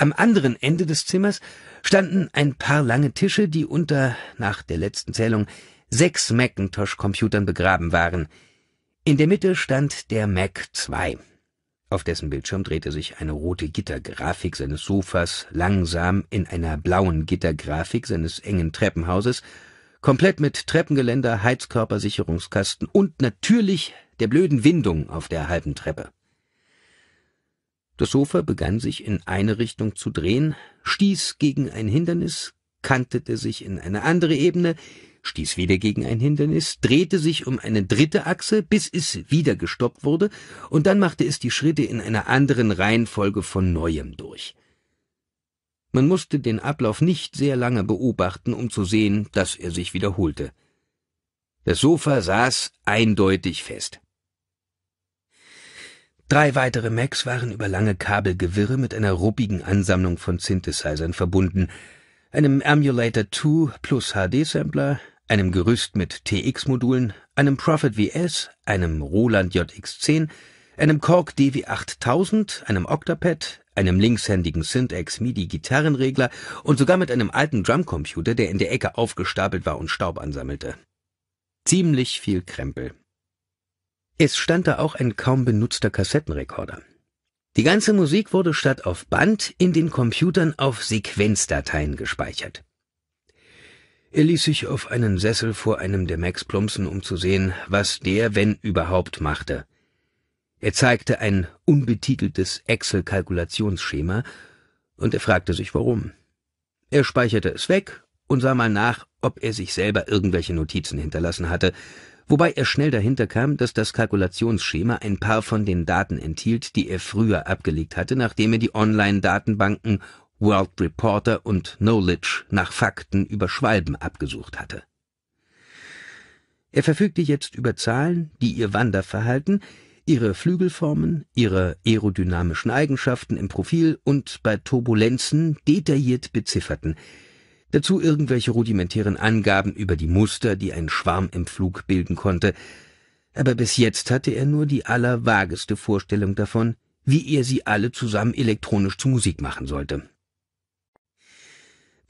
Am anderen Ende des Zimmers standen ein paar lange Tische, die unter, nach der letzten Zählung, sechs Macintosh-Computern begraben waren. In der Mitte stand der Mac 2. Auf dessen Bildschirm drehte sich eine rote Gittergrafik seines Sofas langsam in einer blauen Gittergrafik seines engen Treppenhauses, komplett mit Treppengeländer, Heizkörpersicherungskasten und natürlich der blöden Windung auf der halben Treppe. Das Sofa begann sich in eine Richtung zu drehen, stieß gegen ein Hindernis, kantete sich in eine andere Ebene, stieß wieder gegen ein Hindernis, drehte sich um eine dritte Achse, bis es wieder gestoppt wurde, und dann machte es die Schritte in einer anderen Reihenfolge von neuem durch. Man musste den Ablauf nicht sehr lange beobachten, um zu sehen, dass er sich wiederholte. Das Sofa saß eindeutig fest. Drei weitere Macs waren über lange Kabelgewirre mit einer ruppigen Ansammlung von Synthesizern verbunden, einem Emulator 2 plus HD-Sampler, einem Gerüst mit TX-Modulen, einem Prophet VS, einem Roland JX10, einem Korg dv 8000 einem Octapad, einem linkshändigen Syntax MIDI-Gitarrenregler und sogar mit einem alten Drumcomputer, der in der Ecke aufgestapelt war und Staub ansammelte. Ziemlich viel Krempel. Es stand da auch ein kaum benutzter Kassettenrekorder. Die ganze Musik wurde statt auf Band in den Computern auf Sequenzdateien gespeichert. Er ließ sich auf einen Sessel vor einem der Max plumpsen, um zu sehen, was der, wenn überhaupt, machte. Er zeigte ein unbetiteltes Excel-Kalkulationsschema und er fragte sich warum. Er speicherte es weg und sah mal nach, ob er sich selber irgendwelche Notizen hinterlassen hatte, wobei er schnell dahinter kam, dass das Kalkulationsschema ein paar von den Daten enthielt, die er früher abgelegt hatte, nachdem er die Online-Datenbanken World Reporter und Knowledge nach Fakten über Schwalben abgesucht hatte. Er verfügte jetzt über Zahlen, die ihr Wanderverhalten, ihre Flügelformen, ihre aerodynamischen Eigenschaften im Profil und bei Turbulenzen detailliert bezifferten – dazu irgendwelche rudimentären Angaben über die Muster, die ein Schwarm im Flug bilden konnte, aber bis jetzt hatte er nur die allerwageste Vorstellung davon, wie er sie alle zusammen elektronisch zu Musik machen sollte.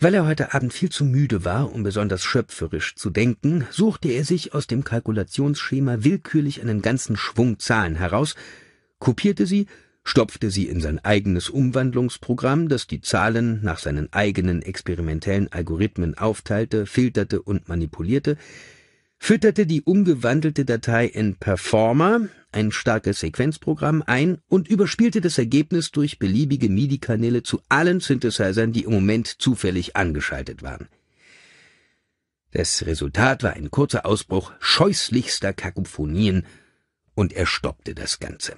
Weil er heute Abend viel zu müde war, um besonders schöpferisch zu denken, suchte er sich aus dem Kalkulationsschema willkürlich einen ganzen Schwung Zahlen heraus, kopierte sie stopfte sie in sein eigenes Umwandlungsprogramm, das die Zahlen nach seinen eigenen experimentellen Algorithmen aufteilte, filterte und manipulierte, fütterte die umgewandelte Datei in Performer, ein starkes Sequenzprogramm, ein und überspielte das Ergebnis durch beliebige MIDI-Kanäle zu allen Synthesizern, die im Moment zufällig angeschaltet waren. Das Resultat war ein kurzer Ausbruch scheußlichster Kakophonien, und er stoppte das Ganze.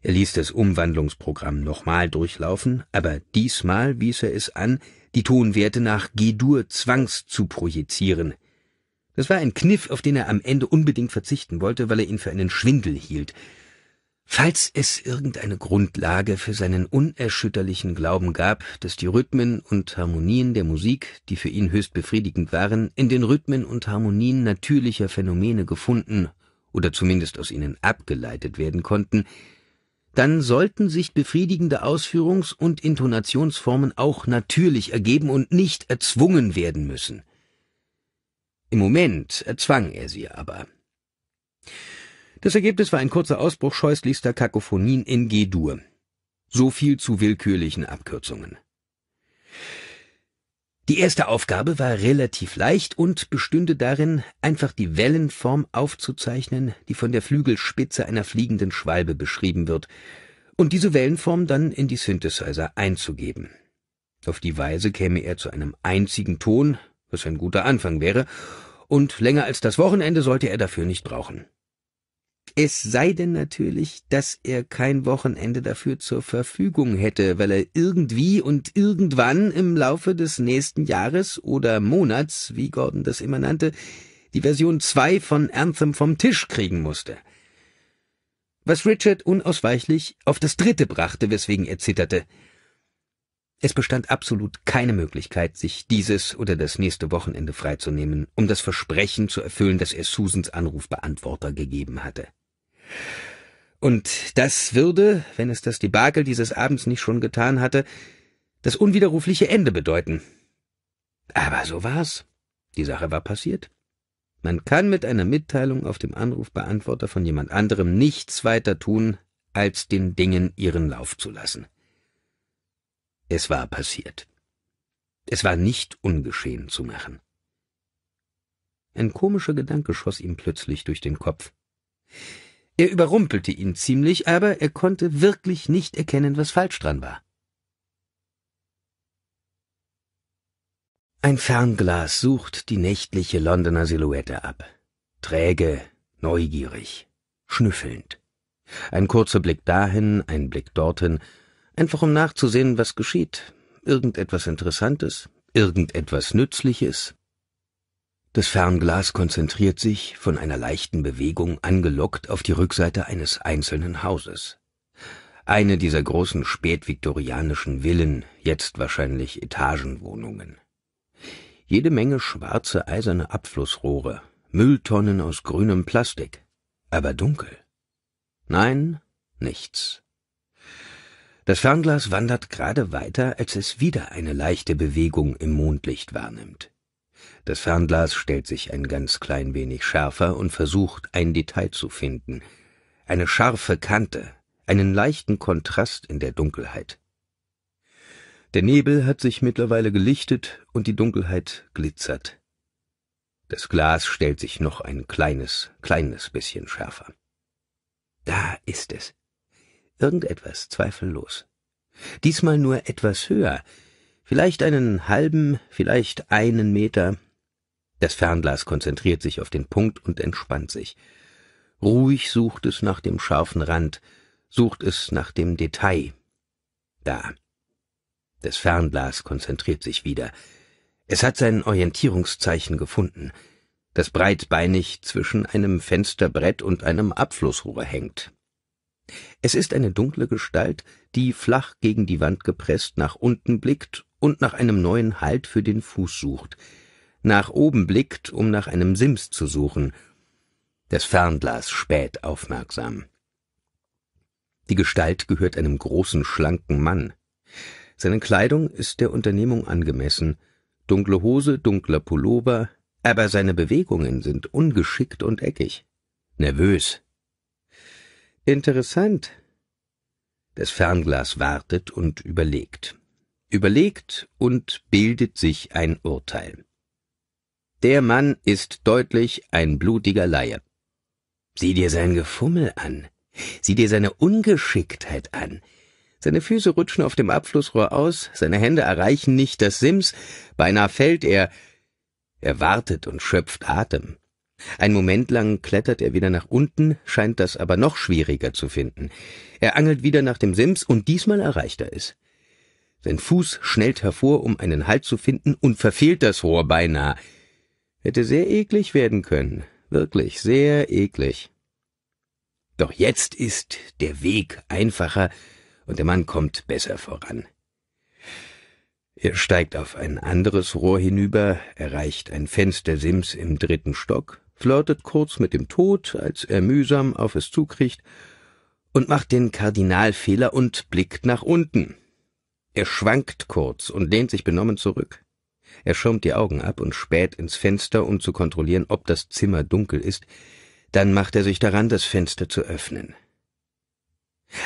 Er ließ das Umwandlungsprogramm nochmal durchlaufen, aber diesmal wies er es an, die Tonwerte nach G-Dur zwangs zu projizieren. Das war ein Kniff, auf den er am Ende unbedingt verzichten wollte, weil er ihn für einen Schwindel hielt. Falls es irgendeine Grundlage für seinen unerschütterlichen Glauben gab, dass die Rhythmen und Harmonien der Musik, die für ihn höchst befriedigend waren, in den Rhythmen und Harmonien natürlicher Phänomene gefunden oder zumindest aus ihnen abgeleitet werden konnten, dann sollten sich befriedigende Ausführungs- und Intonationsformen auch natürlich ergeben und nicht erzwungen werden müssen. Im Moment erzwang er sie aber. Das Ergebnis war ein kurzer Ausbruch scheußlichster Kakophonien in G-Dur. So viel zu willkürlichen Abkürzungen. Die erste Aufgabe war relativ leicht und bestünde darin, einfach die Wellenform aufzuzeichnen, die von der Flügelspitze einer fliegenden Schwalbe beschrieben wird, und diese Wellenform dann in die Synthesizer einzugeben. Auf die Weise käme er zu einem einzigen Ton, was ein guter Anfang wäre, und länger als das Wochenende sollte er dafür nicht brauchen. Es sei denn natürlich, dass er kein Wochenende dafür zur Verfügung hätte, weil er irgendwie und irgendwann im Laufe des nächsten Jahres oder Monats, wie Gordon das immer nannte, die Version 2 von Anthem vom Tisch kriegen musste. Was Richard unausweichlich auf das dritte brachte, weswegen er zitterte. Es bestand absolut keine Möglichkeit, sich dieses oder das nächste Wochenende freizunehmen, um das Versprechen zu erfüllen, das er Susans Anrufbeantworter gegeben hatte. Und das würde, wenn es das Debakel dieses Abends nicht schon getan hatte, das unwiderrufliche Ende bedeuten. Aber so war's. Die Sache war passiert. Man kann mit einer Mitteilung auf dem Anrufbeantworter von jemand anderem nichts weiter tun, als den Dingen ihren Lauf zu lassen. Es war passiert. Es war nicht ungeschehen zu machen. Ein komischer Gedanke schoss ihm plötzlich durch den Kopf. Er überrumpelte ihn ziemlich, aber er konnte wirklich nicht erkennen, was falsch dran war. Ein Fernglas sucht die nächtliche Londoner Silhouette ab. Träge, neugierig, schnüffelnd. Ein kurzer Blick dahin, ein Blick dorthin, einfach um nachzusehen, was geschieht. Irgendetwas Interessantes, irgendetwas Nützliches, das Fernglas konzentriert sich, von einer leichten Bewegung angelockt, auf die Rückseite eines einzelnen Hauses. Eine dieser großen spätviktorianischen Villen, jetzt wahrscheinlich Etagenwohnungen. Jede Menge schwarze eiserne Abflussrohre, Mülltonnen aus grünem Plastik, aber dunkel. Nein, nichts. Das Fernglas wandert gerade weiter, als es wieder eine leichte Bewegung im Mondlicht wahrnimmt. Das Fernglas stellt sich ein ganz klein wenig schärfer und versucht, ein Detail zu finden. Eine scharfe Kante, einen leichten Kontrast in der Dunkelheit. Der Nebel hat sich mittlerweile gelichtet und die Dunkelheit glitzert. Das Glas stellt sich noch ein kleines, kleines bisschen schärfer. Da ist es. Irgendetwas, zweifellos. Diesmal nur etwas höher, vielleicht einen halben, vielleicht einen Meter, das Fernglas konzentriert sich auf den Punkt und entspannt sich. Ruhig sucht es nach dem scharfen Rand, sucht es nach dem Detail. Da. Das Fernglas konzentriert sich wieder. Es hat sein Orientierungszeichen gefunden, das breitbeinig zwischen einem Fensterbrett und einem Abflussrohr hängt. Es ist eine dunkle Gestalt, die flach gegen die Wand gepresst nach unten blickt und nach einem neuen Halt für den Fuß sucht nach oben blickt, um nach einem Sims zu suchen. Das Fernglas späht aufmerksam. Die Gestalt gehört einem großen, schlanken Mann. Seine Kleidung ist der Unternehmung angemessen. Dunkle Hose, dunkler Pullover, aber seine Bewegungen sind ungeschickt und eckig. Nervös. Interessant. Das Fernglas wartet und überlegt. Überlegt und bildet sich ein Urteil. Der Mann ist deutlich ein blutiger Laie. Sieh dir sein Gefummel an. Sieh dir seine Ungeschicktheit an. Seine Füße rutschen auf dem Abflussrohr aus, seine Hände erreichen nicht das Sims, beinahe fällt er. Er wartet und schöpft Atem. Ein Moment lang klettert er wieder nach unten, scheint das aber noch schwieriger zu finden. Er angelt wieder nach dem Sims und diesmal erreicht er es. Sein Fuß schnellt hervor, um einen Halt zu finden und verfehlt das Rohr beinahe. Hätte sehr eklig werden können, wirklich sehr eklig. Doch jetzt ist der Weg einfacher und der Mann kommt besser voran. Er steigt auf ein anderes Rohr hinüber, erreicht ein Fenstersims im dritten Stock, flirtet kurz mit dem Tod, als er mühsam auf es zukriegt, und macht den Kardinalfehler und blickt nach unten. Er schwankt kurz und lehnt sich benommen zurück. Er schirmt die Augen ab und späht ins Fenster, um zu kontrollieren, ob das Zimmer dunkel ist, dann macht er sich daran, das Fenster zu öffnen.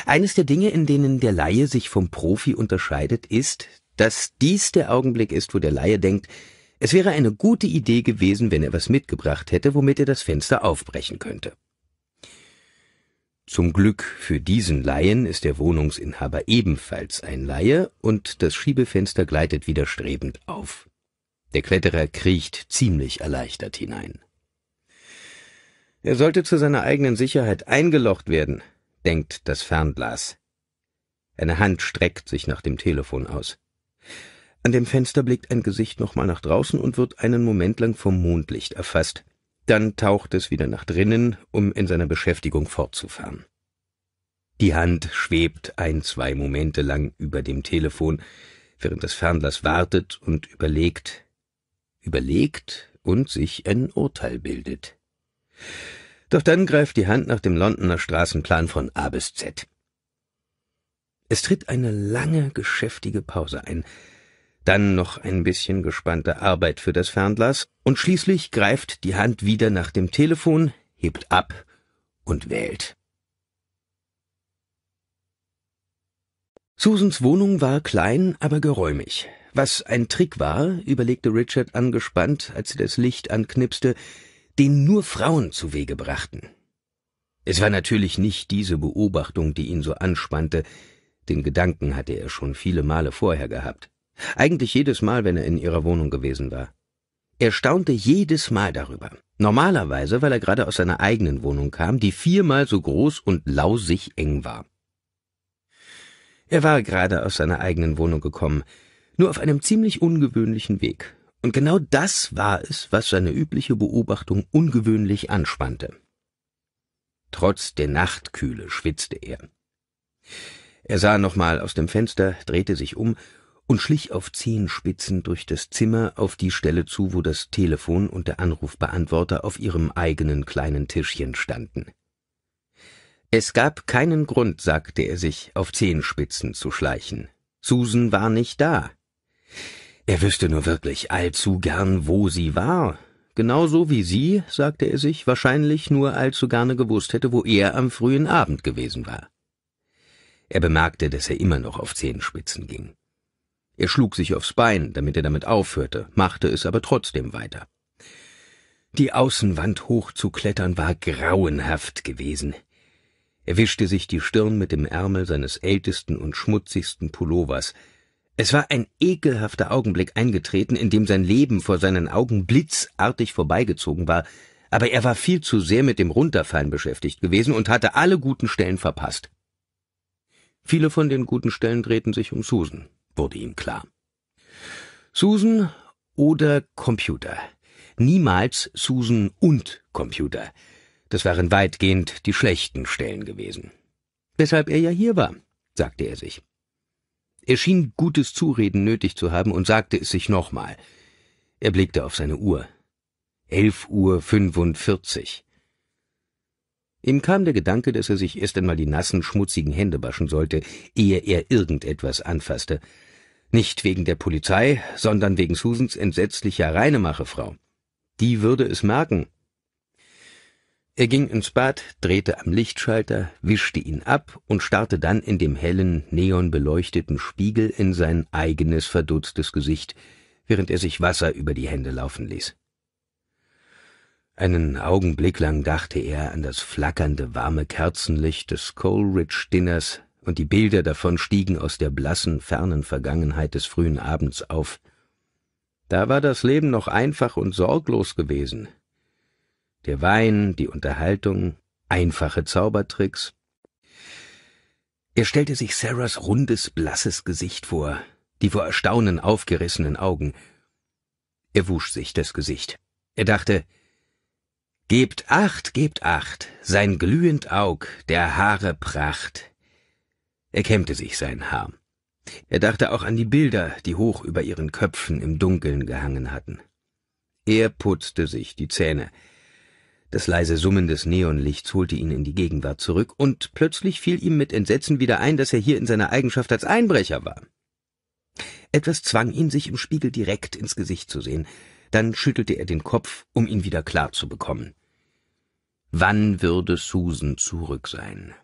Eines der Dinge, in denen der Laie sich vom Profi unterscheidet, ist, dass dies der Augenblick ist, wo der Laie denkt, es wäre eine gute Idee gewesen, wenn er was mitgebracht hätte, womit er das Fenster aufbrechen könnte. Zum Glück für diesen Laien ist der Wohnungsinhaber ebenfalls ein Laie und das Schiebefenster gleitet widerstrebend auf. Der Kletterer kriecht ziemlich erleichtert hinein. Er sollte zu seiner eigenen Sicherheit eingelocht werden, denkt das Fernglas. Eine Hand streckt sich nach dem Telefon aus. An dem Fenster blickt ein Gesicht nochmal nach draußen und wird einen Moment lang vom Mondlicht erfasst. Dann taucht es wieder nach drinnen, um in seiner Beschäftigung fortzufahren. Die Hand schwebt ein, zwei Momente lang über dem Telefon, während das Fernglas wartet und überlegt, überlegt und sich ein Urteil bildet. Doch dann greift die Hand nach dem Londoner Straßenplan von A bis Z. Es tritt eine lange, geschäftige Pause ein, dann noch ein bisschen gespannte Arbeit für das Fernglas und schließlich greift die Hand wieder nach dem Telefon, hebt ab und wählt. Susans Wohnung war klein, aber geräumig. Was ein Trick war, überlegte Richard angespannt, als sie das Licht anknipste, den nur Frauen zu Wege brachten. Es war natürlich nicht diese Beobachtung, die ihn so anspannte, den Gedanken hatte er schon viele Male vorher gehabt, eigentlich jedes Mal, wenn er in ihrer Wohnung gewesen war. Er staunte jedes Mal darüber. Normalerweise, weil er gerade aus seiner eigenen Wohnung kam, die viermal so groß und lausig eng war. Er war gerade aus seiner eigenen Wohnung gekommen, nur auf einem ziemlich ungewöhnlichen Weg. Und genau das war es, was seine übliche Beobachtung ungewöhnlich anspannte. Trotz der Nachtkühle schwitzte er. Er sah nochmal aus dem Fenster, drehte sich um und schlich auf Zehenspitzen durch das Zimmer auf die Stelle zu, wo das Telefon und der Anrufbeantworter auf ihrem eigenen kleinen Tischchen standen. Es gab keinen Grund, sagte er sich, auf Zehenspitzen zu schleichen. Susan war nicht da. Er wüsste nur wirklich allzu gern, wo sie war. Genauso wie sie, sagte er sich, wahrscheinlich nur allzu gerne gewusst hätte, wo er am frühen Abend gewesen war. Er bemerkte, dass er immer noch auf Zehenspitzen ging. Er schlug sich aufs Bein, damit er damit aufhörte, machte es aber trotzdem weiter. Die Außenwand hochzuklettern war grauenhaft gewesen. Er wischte sich die Stirn mit dem Ärmel seines ältesten und schmutzigsten Pullovers, es war ein ekelhafter Augenblick eingetreten, in dem sein Leben vor seinen Augen blitzartig vorbeigezogen war, aber er war viel zu sehr mit dem Runterfallen beschäftigt gewesen und hatte alle guten Stellen verpasst. Viele von den guten Stellen drehten sich um Susan, wurde ihm klar. Susan oder Computer. Niemals Susan und Computer. Das waren weitgehend die schlechten Stellen gewesen. Weshalb er ja hier war, sagte er sich. Er schien gutes Zureden nötig zu haben und sagte es sich nochmal. Er blickte auf seine Uhr. Elf Uhr fünfundvierzig. Ihm kam der Gedanke, dass er sich erst einmal die nassen, schmutzigen Hände waschen sollte, ehe er irgendetwas anfasste. Nicht wegen der Polizei, sondern wegen Susans entsetzlicher Reinemachefrau. Die würde es merken, er ging ins Bad, drehte am Lichtschalter, wischte ihn ab und starrte dann in dem hellen, neonbeleuchteten Spiegel in sein eigenes verdutztes Gesicht, während er sich Wasser über die Hände laufen ließ. Einen Augenblick lang dachte er an das flackernde, warme Kerzenlicht des Coleridge-Dinners, und die Bilder davon stiegen aus der blassen, fernen Vergangenheit des frühen Abends auf. Da war das Leben noch einfach und sorglos gewesen, der Wein, die Unterhaltung, einfache Zaubertricks. Er stellte sich Sarahs rundes, blasses Gesicht vor, die vor Erstaunen aufgerissenen Augen. Er wusch sich das Gesicht. Er dachte, Gebt acht, gebt acht, sein glühend Aug, der Haare Pracht. Er kämmte sich sein Haar. Er dachte auch an die Bilder, die hoch über ihren Köpfen im Dunkeln gehangen hatten. Er putzte sich die Zähne. Das leise Summen des Neonlichts holte ihn in die Gegenwart zurück, und plötzlich fiel ihm mit Entsetzen wieder ein, dass er hier in seiner Eigenschaft als Einbrecher war. Etwas zwang ihn, sich im Spiegel direkt ins Gesicht zu sehen. Dann schüttelte er den Kopf, um ihn wieder klar zu bekommen. Wann würde Susan zurück sein?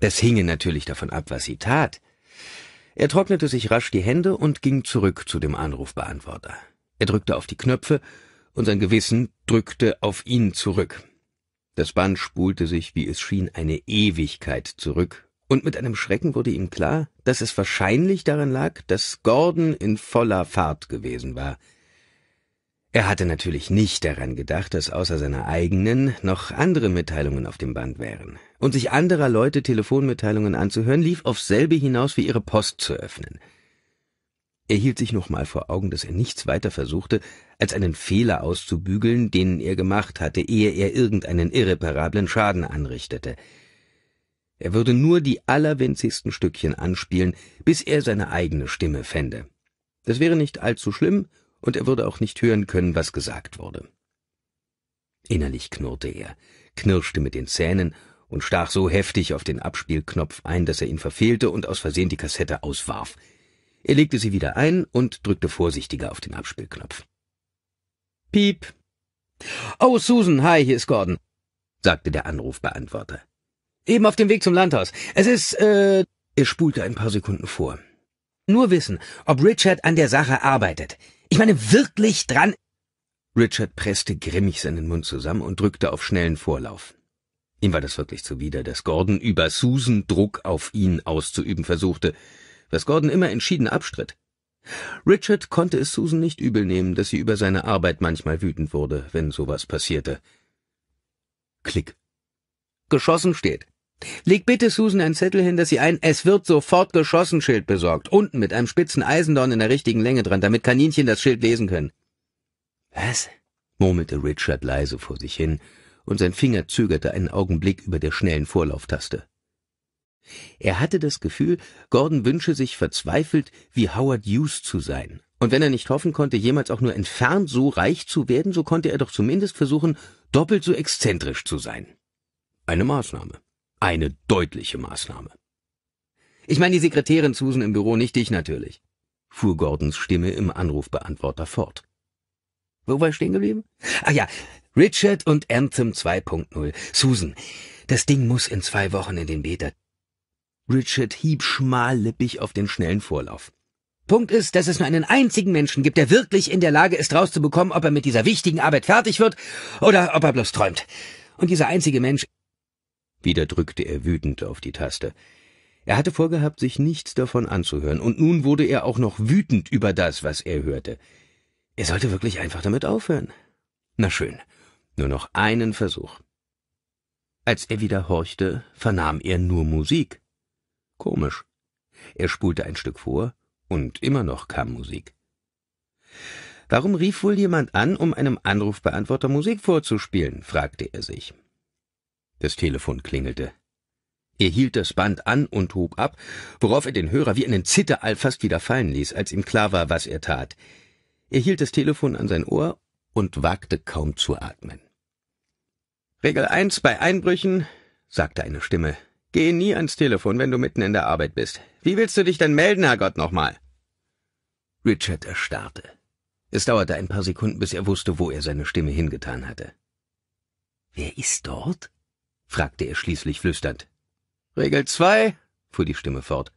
Das hinge natürlich davon ab, was sie tat. Er trocknete sich rasch die Hände und ging zurück zu dem Anrufbeantworter. Er drückte auf die Knöpfe, und sein Gewissen drückte auf ihn zurück. Das Band spulte sich, wie es schien, eine Ewigkeit zurück, und mit einem Schrecken wurde ihm klar, dass es wahrscheinlich daran lag, dass Gordon in voller Fahrt gewesen war. Er hatte natürlich nicht daran gedacht, dass außer seiner eigenen noch andere Mitteilungen auf dem Band wären. Und sich anderer Leute Telefonmitteilungen anzuhören, lief auf selbe hinaus wie ihre Post zu öffnen. Er hielt sich nochmal vor Augen, dass er nichts weiter versuchte, als einen Fehler auszubügeln, den er gemacht hatte, ehe er irgendeinen irreparablen Schaden anrichtete. Er würde nur die allerwinzigsten Stückchen anspielen, bis er seine eigene Stimme fände. Das wäre nicht allzu schlimm, und er würde auch nicht hören können, was gesagt wurde. Innerlich knurrte er, knirschte mit den Zähnen und stach so heftig auf den Abspielknopf ein, dass er ihn verfehlte und aus Versehen die Kassette auswarf. Er legte sie wieder ein und drückte vorsichtiger auf den Abspielknopf. Piep. Oh, Susan, hi, hier ist Gordon, sagte der Anrufbeantworter. Eben auf dem Weg zum Landhaus. Es ist, äh, er spulte ein paar Sekunden vor. Nur wissen, ob Richard an der Sache arbeitet. Ich meine wirklich dran. Richard presste grimmig seinen Mund zusammen und drückte auf schnellen Vorlauf. Ihm war das wirklich zuwider, dass Gordon über Susan Druck auf ihn auszuüben versuchte was Gordon immer entschieden abstritt. Richard konnte es Susan nicht übelnehmen, dass sie über seine Arbeit manchmal wütend wurde, wenn sowas passierte. Klick. Geschossen steht. Leg bitte Susan einen Zettel hin, dass sie ein Es wird sofort geschossen Schild besorgt, unten mit einem spitzen Eisendorn in der richtigen Länge dran, damit Kaninchen das Schild lesen können. Was? murmelte Richard leise vor sich hin, und sein Finger zögerte einen Augenblick über der schnellen Vorlauftaste. Er hatte das Gefühl, Gordon wünsche sich verzweifelt, wie Howard Hughes zu sein. Und wenn er nicht hoffen konnte, jemals auch nur entfernt so reich zu werden, so konnte er doch zumindest versuchen, doppelt so exzentrisch zu sein. Eine Maßnahme. Eine deutliche Maßnahme. Ich meine die Sekretärin Susan im Büro, nicht dich natürlich, fuhr Gordons Stimme im Anrufbeantworter fort. Wo war ich stehen geblieben? Ah ja, Richard und Anthem 2.0. Susan, das Ding muss in zwei Wochen in den Beta Richard hieb schmallippig auf den schnellen Vorlauf. Punkt ist, dass es nur einen einzigen Menschen gibt, der wirklich in der Lage ist, rauszubekommen, ob er mit dieser wichtigen Arbeit fertig wird oder ob er bloß träumt. Und dieser einzige Mensch. Wieder drückte er wütend auf die Taste. Er hatte vorgehabt, sich nichts davon anzuhören, und nun wurde er auch noch wütend über das, was er hörte. Er sollte wirklich einfach damit aufhören. Na schön, nur noch einen Versuch. Als er wieder horchte, vernahm er nur Musik. Komisch. Er spulte ein Stück vor, und immer noch kam Musik. Warum rief wohl jemand an, um einem Anrufbeantworter Musik vorzuspielen? fragte er sich. Das Telefon klingelte. Er hielt das Band an und hob ab, worauf er den Hörer wie einen Zitterall fast wieder fallen ließ, als ihm klar war, was er tat. Er hielt das Telefon an sein Ohr und wagte kaum zu atmen. Regel eins bei Einbrüchen, sagte eine Stimme. Geh nie ans Telefon, wenn du mitten in der Arbeit bist. Wie willst du dich denn melden, Herrgott, nochmal? Richard erstarrte. Es dauerte ein paar Sekunden, bis er wusste, wo er seine Stimme hingetan hatte. Wer ist dort? fragte er schließlich flüsternd. Regel zwei, fuhr die Stimme fort.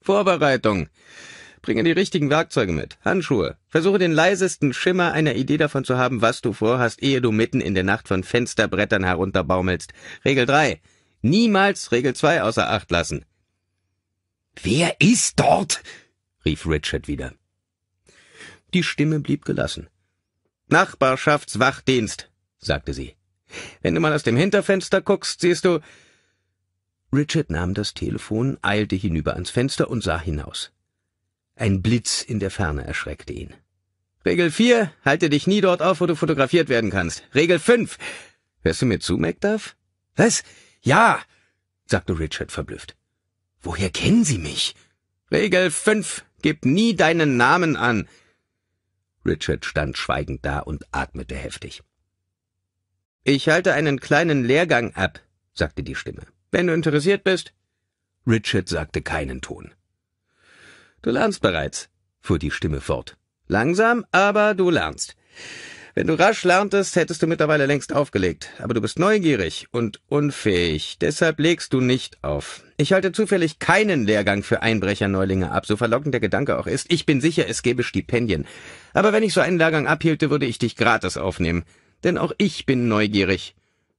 Vorbereitung. Bringe die richtigen Werkzeuge mit, Handschuhe. Versuche den leisesten Schimmer einer Idee davon zu haben, was du vorhast, ehe du mitten in der Nacht von Fensterbrettern herunterbaumelst. Regel drei. Niemals Regel 2 außer Acht lassen. Wer ist dort? rief Richard wieder. Die Stimme blieb gelassen. Nachbarschaftswachdienst, sagte sie. Wenn du mal aus dem Hinterfenster guckst, siehst du. Richard nahm das Telefon, eilte hinüber ans Fenster und sah hinaus. Ein Blitz in der Ferne erschreckte ihn. Regel 4, halte dich nie dort auf, wo du fotografiert werden kannst. Regel 5. Hörst du mir zu, MacDuff? Was? Ja, sagte Richard verblüfft. Woher kennen Sie mich? Regel fünf. Gib nie deinen Namen an. Richard stand schweigend da und atmete heftig. Ich halte einen kleinen Lehrgang ab, sagte die Stimme. Wenn du interessiert bist. Richard sagte keinen Ton. Du lernst bereits, fuhr die Stimme fort. Langsam, aber du lernst. Wenn du rasch lerntest, hättest du mittlerweile längst aufgelegt. Aber du bist neugierig und unfähig. Deshalb legst du nicht auf. Ich halte zufällig keinen Lehrgang für Einbrecherneulinge ab, so verlockend der Gedanke auch ist. Ich bin sicher, es gäbe Stipendien. Aber wenn ich so einen Lehrgang abhielte, würde ich dich gratis aufnehmen. Denn auch ich bin neugierig.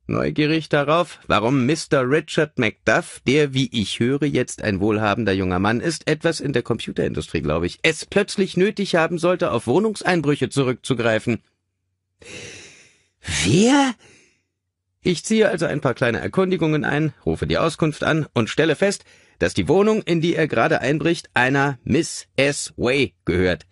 Neugierig darauf, warum Mr. Richard MacDuff, der, wie ich höre, jetzt ein wohlhabender junger Mann ist, etwas in der Computerindustrie, glaube ich, es plötzlich nötig haben sollte, auf Wohnungseinbrüche zurückzugreifen. Wer? Ich ziehe also ein paar kleine Erkundigungen ein, rufe die Auskunft an und stelle fest, dass die Wohnung, in die er gerade einbricht, einer Miss S. Way gehört.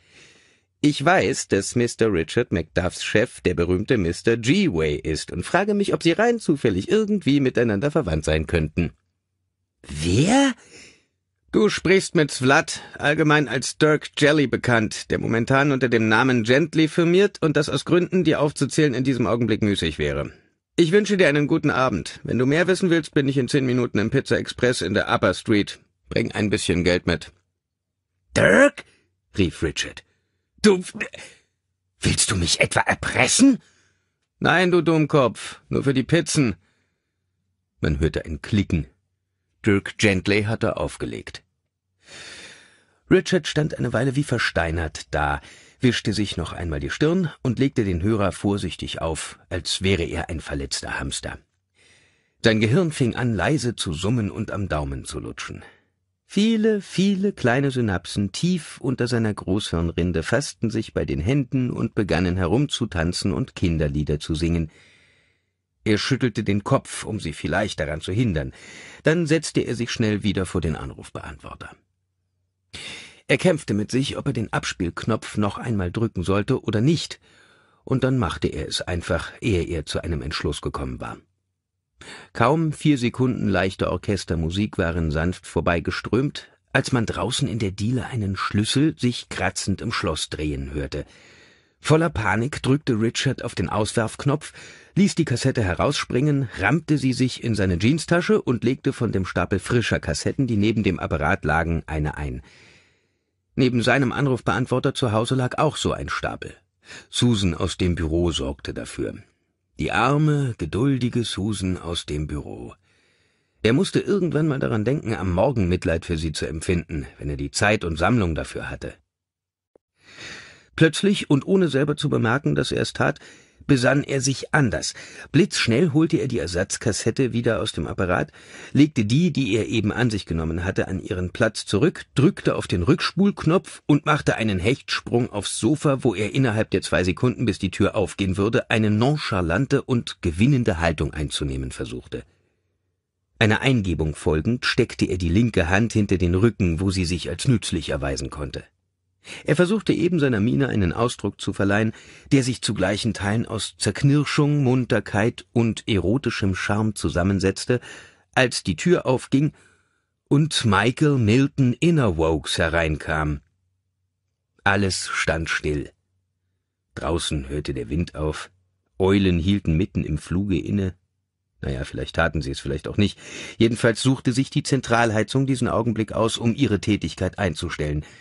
Ich weiß, dass Mr. Richard McDuffs Chef der berühmte Mr. G. Way ist und frage mich, ob sie rein zufällig irgendwie miteinander verwandt sein könnten. Wer? Du sprichst mit Vlad, allgemein als Dirk Jelly bekannt, der momentan unter dem Namen Gently firmiert und das aus Gründen, die aufzuzählen, in diesem Augenblick müßig wäre. Ich wünsche dir einen guten Abend. Wenn du mehr wissen willst, bin ich in zehn Minuten im Pizza Express in der Upper Street. Bring ein bisschen Geld mit. Dirk? rief Richard. Du. Willst du mich etwa erpressen? Nein, du Dummkopf, nur für die Pizzen. Man hörte ein Klicken Dirk Gently hatte aufgelegt. Richard stand eine Weile wie versteinert da, wischte sich noch einmal die Stirn und legte den Hörer vorsichtig auf, als wäre er ein verletzter Hamster. Sein Gehirn fing an, leise zu summen und am Daumen zu lutschen. Viele, viele kleine Synapsen tief unter seiner Großhirnrinde fassten sich bei den Händen und begannen herumzutanzen und Kinderlieder zu singen, er schüttelte den Kopf, um sie vielleicht daran zu hindern. Dann setzte er sich schnell wieder vor den Anrufbeantworter. Er kämpfte mit sich, ob er den Abspielknopf noch einmal drücken sollte oder nicht, und dann machte er es einfach, ehe er zu einem Entschluss gekommen war. Kaum vier Sekunden leichte Orchestermusik waren sanft vorbeigeströmt, als man draußen in der Diele einen Schlüssel sich kratzend im Schloss drehen hörte. Voller Panik drückte Richard auf den Auswerfknopf, ließ die Kassette herausspringen, rammte sie sich in seine Jeanstasche und legte von dem Stapel frischer Kassetten, die neben dem Apparat lagen, eine ein. Neben seinem Anrufbeantworter zu Hause lag auch so ein Stapel. Susan aus dem Büro sorgte dafür. Die arme, geduldige Susan aus dem Büro. Er musste irgendwann mal daran denken, am Morgen Mitleid für sie zu empfinden, wenn er die Zeit und Sammlung dafür hatte. Plötzlich und ohne selber zu bemerken, dass er es tat, besann er sich anders. Blitzschnell holte er die Ersatzkassette wieder aus dem Apparat, legte die, die er eben an sich genommen hatte, an ihren Platz zurück, drückte auf den Rückspulknopf und machte einen Hechtsprung aufs Sofa, wo er innerhalb der zwei Sekunden, bis die Tür aufgehen würde, eine nonchalante und gewinnende Haltung einzunehmen versuchte. Einer Eingebung folgend steckte er die linke Hand hinter den Rücken, wo sie sich als nützlich erweisen konnte. Er versuchte eben seiner Miene einen Ausdruck zu verleihen, der sich zu gleichen Teilen aus Zerknirschung, Munterkeit und erotischem Charme zusammensetzte, als die Tür aufging und Michael Milton Innerwokes hereinkam. Alles stand still. Draußen hörte der Wind auf, Eulen hielten mitten im Fluge inne. Naja, vielleicht taten sie es, vielleicht auch nicht. Jedenfalls suchte sich die Zentralheizung diesen Augenblick aus, um ihre Tätigkeit einzustellen –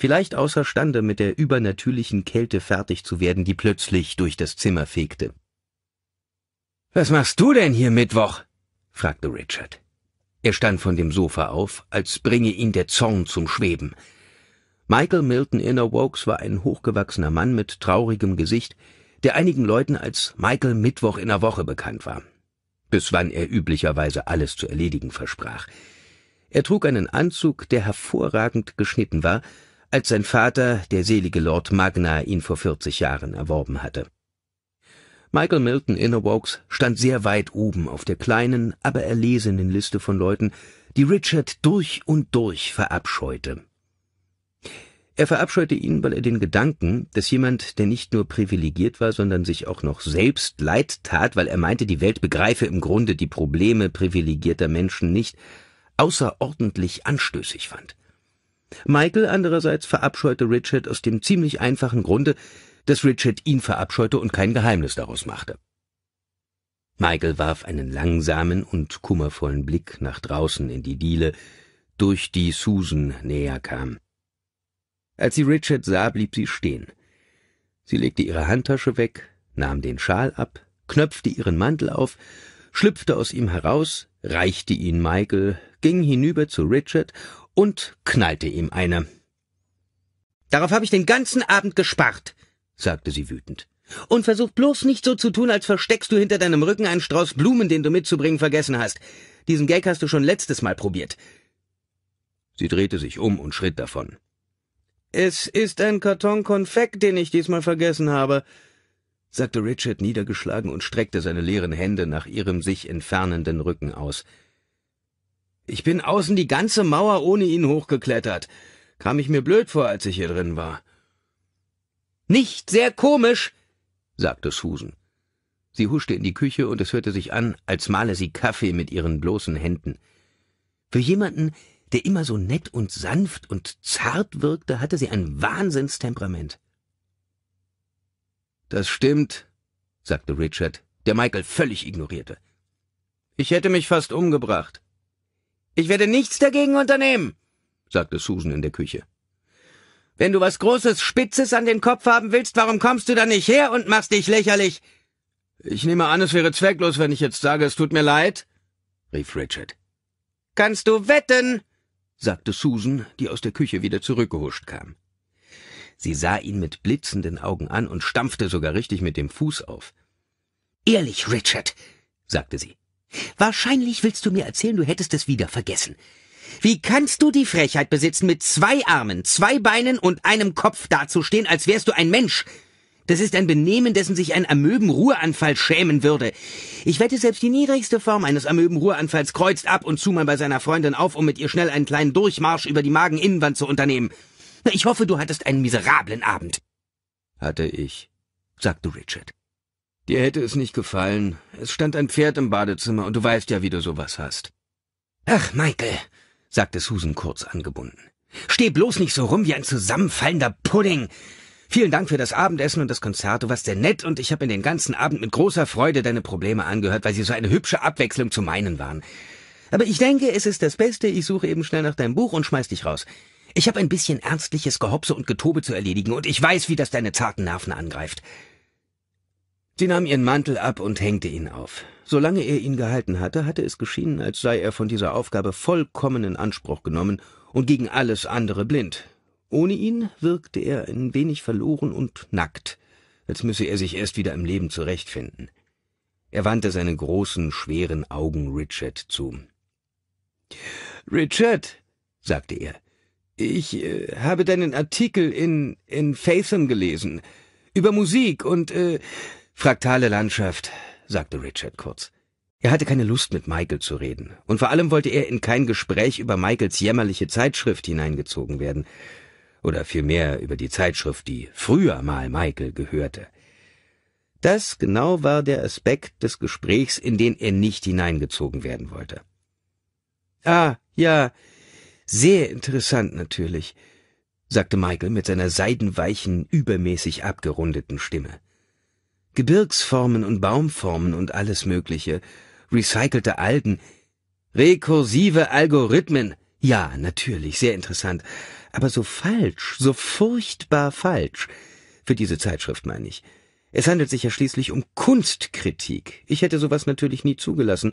vielleicht außerstande, mit der übernatürlichen Kälte fertig zu werden, die plötzlich durch das Zimmer fegte. Was machst du denn hier Mittwoch? fragte Richard. Er stand von dem Sofa auf, als bringe ihn der Zorn zum Schweben. Michael Milton Innerwokes war ein hochgewachsener Mann mit traurigem Gesicht, der einigen Leuten als Michael Mittwoch in der Woche bekannt war, bis wann er üblicherweise alles zu erledigen versprach. Er trug einen Anzug, der hervorragend geschnitten war, als sein Vater, der selige Lord Magna, ihn vor 40 Jahren erworben hatte. Michael Milton Innerwokes stand sehr weit oben auf der kleinen, aber erlesenen Liste von Leuten, die Richard durch und durch verabscheute. Er verabscheute ihn, weil er den Gedanken, dass jemand, der nicht nur privilegiert war, sondern sich auch noch selbst leid tat, weil er meinte, die Welt begreife im Grunde die Probleme privilegierter Menschen nicht, außerordentlich anstößig fand. Michael andererseits verabscheute Richard aus dem ziemlich einfachen Grunde, dass Richard ihn verabscheute und kein Geheimnis daraus machte. Michael warf einen langsamen und kummervollen Blick nach draußen in die Diele, durch die Susan näher kam. Als sie Richard sah, blieb sie stehen. Sie legte ihre Handtasche weg, nahm den Schal ab, knöpfte ihren Mantel auf, schlüpfte aus ihm heraus, reichte ihn Michael, ging hinüber zu Richard und knallte ihm eine. Darauf habe ich den ganzen Abend gespart, sagte sie wütend. Und versuch bloß nicht so zu tun, als versteckst du hinter deinem Rücken einen Strauß Blumen, den du mitzubringen vergessen hast. Diesen Gag hast du schon letztes Mal probiert. Sie drehte sich um und schritt davon. Es ist ein Karton Konfekt, den ich diesmal vergessen habe, sagte Richard niedergeschlagen und streckte seine leeren Hände nach ihrem sich entfernenden Rücken aus. Ich bin außen die ganze Mauer ohne ihn hochgeklettert. Kam ich mir blöd vor, als ich hier drin war. Nicht sehr komisch, sagte Susan. Sie huschte in die Küche und es hörte sich an, als male sie Kaffee mit ihren bloßen Händen. Für jemanden, der immer so nett und sanft und zart wirkte, hatte sie ein Wahnsinnstemperament. Das stimmt, sagte Richard, der Michael völlig ignorierte. Ich hätte mich fast umgebracht. Ich werde nichts dagegen unternehmen, sagte Susan in der Küche. Wenn du was Großes, Spitzes an den Kopf haben willst, warum kommst du dann nicht her und machst dich lächerlich? Ich nehme an, es wäre zwecklos, wenn ich jetzt sage, es tut mir leid, rief Richard. Kannst du wetten? sagte Susan, die aus der Küche wieder zurückgehuscht kam. Sie sah ihn mit blitzenden Augen an und stampfte sogar richtig mit dem Fuß auf. Ehrlich, Richard, sagte sie, Wahrscheinlich willst du mir erzählen, du hättest es wieder vergessen. Wie kannst du die Frechheit besitzen, mit zwei Armen, zwei Beinen und einem Kopf dazustehen, als wärst du ein Mensch? Das ist ein Benehmen, dessen sich ein Amöben-Ruheanfall schämen würde. Ich wette, selbst die niedrigste Form eines Amöben-Ruheanfalls kreuzt ab und zu mal bei seiner Freundin auf, um mit ihr schnell einen kleinen Durchmarsch über die Mageninnenwand zu unternehmen. Na, Ich hoffe, du hattest einen miserablen Abend. Hatte ich, sagte Richard. Dir hätte es nicht gefallen. Es stand ein Pferd im Badezimmer und du weißt ja, wie du sowas hast. Ach, Michael, sagte Susan kurz angebunden. Steh bloß nicht so rum wie ein zusammenfallender Pudding. Vielen Dank für das Abendessen und das Konzert. Du warst sehr nett und ich habe in den ganzen Abend mit großer Freude deine Probleme angehört, weil sie so eine hübsche Abwechslung zu meinen waren. Aber ich denke, es ist das Beste. Ich suche eben schnell nach deinem Buch und schmeiß dich raus. Ich habe ein bisschen ernstliches Gehopse und Getobe zu erledigen und ich weiß, wie das deine zarten Nerven angreift. Sie nahm ihren Mantel ab und hängte ihn auf. Solange er ihn gehalten hatte, hatte es geschienen, als sei er von dieser Aufgabe vollkommen in Anspruch genommen und gegen alles andere blind. Ohne ihn wirkte er ein wenig verloren und nackt, als müsse er sich erst wieder im Leben zurechtfinden. Er wandte seine großen, schweren Augen Richard zu. Richard, sagte er, ich äh, habe deinen Artikel in, in Fathom gelesen, über Musik und, äh, Fraktale Landschaft, sagte Richard kurz. Er hatte keine Lust, mit Michael zu reden, und vor allem wollte er in kein Gespräch über Michaels jämmerliche Zeitschrift hineingezogen werden, oder vielmehr über die Zeitschrift, die früher mal Michael gehörte. Das genau war der Aspekt des Gesprächs, in den er nicht hineingezogen werden wollte. Ah, ja, sehr interessant natürlich, sagte Michael mit seiner seidenweichen, übermäßig abgerundeten Stimme. Gebirgsformen und Baumformen und alles Mögliche, recycelte Algen, rekursive Algorithmen. Ja, natürlich, sehr interessant, aber so falsch, so furchtbar falsch. Für diese Zeitschrift meine ich. Es handelt sich ja schließlich um Kunstkritik. Ich hätte sowas natürlich nie zugelassen.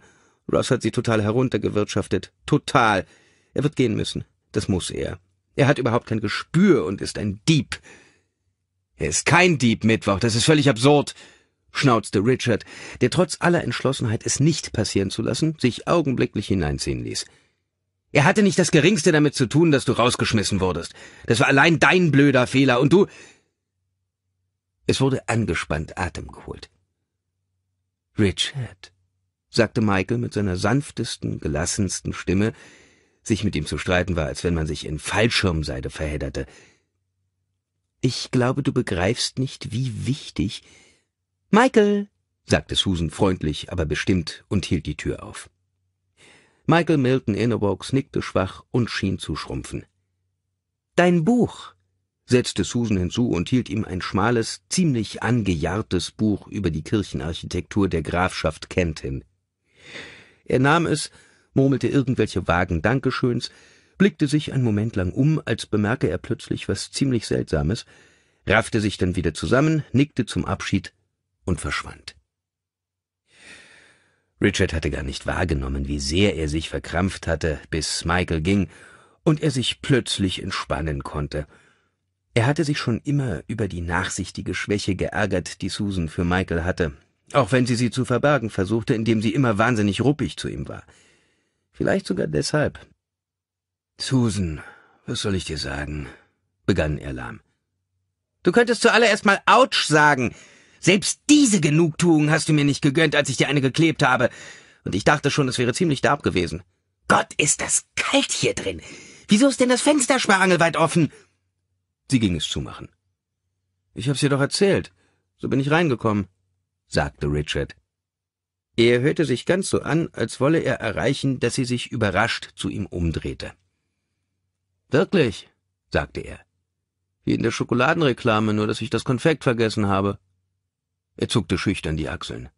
Ross hat sie total heruntergewirtschaftet. Total. Er wird gehen müssen. Das muss er. Er hat überhaupt kein Gespür und ist ein Dieb. Er ist kein Dieb Mittwoch, das ist völlig absurd, schnauzte Richard, der trotz aller Entschlossenheit es nicht passieren zu lassen, sich augenblicklich hineinziehen ließ. Er hatte nicht das geringste damit zu tun, dass du rausgeschmissen wurdest. Das war allein dein blöder Fehler und du. Es wurde angespannt Atem geholt. Richard, sagte Michael mit seiner sanftesten, gelassensten Stimme, sich mit ihm zu streiten war, als wenn man sich in Fallschirmseide verhedderte. Ich glaube, du begreifst nicht, wie wichtig. Michael, sagte Susan freundlich, aber bestimmt und hielt die Tür auf. Michael Milton Innerbox nickte schwach und schien zu schrumpfen. Dein Buch, setzte Susan hinzu und hielt ihm ein schmales, ziemlich angejahrtes Buch über die Kirchenarchitektur der Grafschaft Kent hin. Er nahm es, murmelte irgendwelche vagen Dankeschöns, blickte sich einen Moment lang um, als bemerke er plötzlich was ziemlich Seltsames, raffte sich dann wieder zusammen, nickte zum Abschied und verschwand. Richard hatte gar nicht wahrgenommen, wie sehr er sich verkrampft hatte, bis Michael ging und er sich plötzlich entspannen konnte. Er hatte sich schon immer über die nachsichtige Schwäche geärgert, die Susan für Michael hatte, auch wenn sie sie zu verbergen versuchte, indem sie immer wahnsinnig ruppig zu ihm war. Vielleicht sogar deshalb Susan, was soll ich dir sagen? begann er lahm. Du könntest zuallererst mal Autsch sagen. Selbst diese Genugtuung hast du mir nicht gegönnt, als ich dir eine geklebt habe. Und ich dachte schon, es wäre ziemlich darb gewesen. Gott, ist das kalt hier drin. Wieso ist denn das Fenster sperrangelweit offen? Sie ging es zumachen. Ich hab's dir doch erzählt. So bin ich reingekommen, sagte Richard. Er hörte sich ganz so an, als wolle er erreichen, dass sie sich überrascht zu ihm umdrehte. Wirklich, sagte er. Wie in der Schokoladenreklame, nur dass ich das Konfekt vergessen habe. Er zuckte schüchtern die Achseln.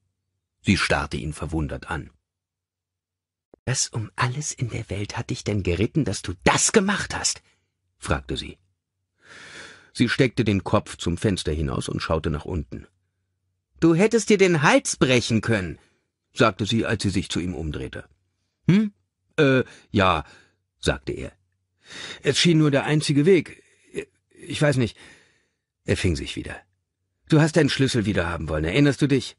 Sie starrte ihn verwundert an. Was um alles in der Welt hat dich denn geritten, dass du das gemacht hast? fragte sie. Sie steckte den Kopf zum Fenster hinaus und schaute nach unten. Du hättest dir den Hals brechen können, sagte sie, als sie sich zu ihm umdrehte. Hm? Äh, ja, sagte er. Es schien nur der einzige Weg. Ich weiß nicht. Er fing sich wieder. Du hast deinen Schlüssel wieder haben wollen, erinnerst du dich?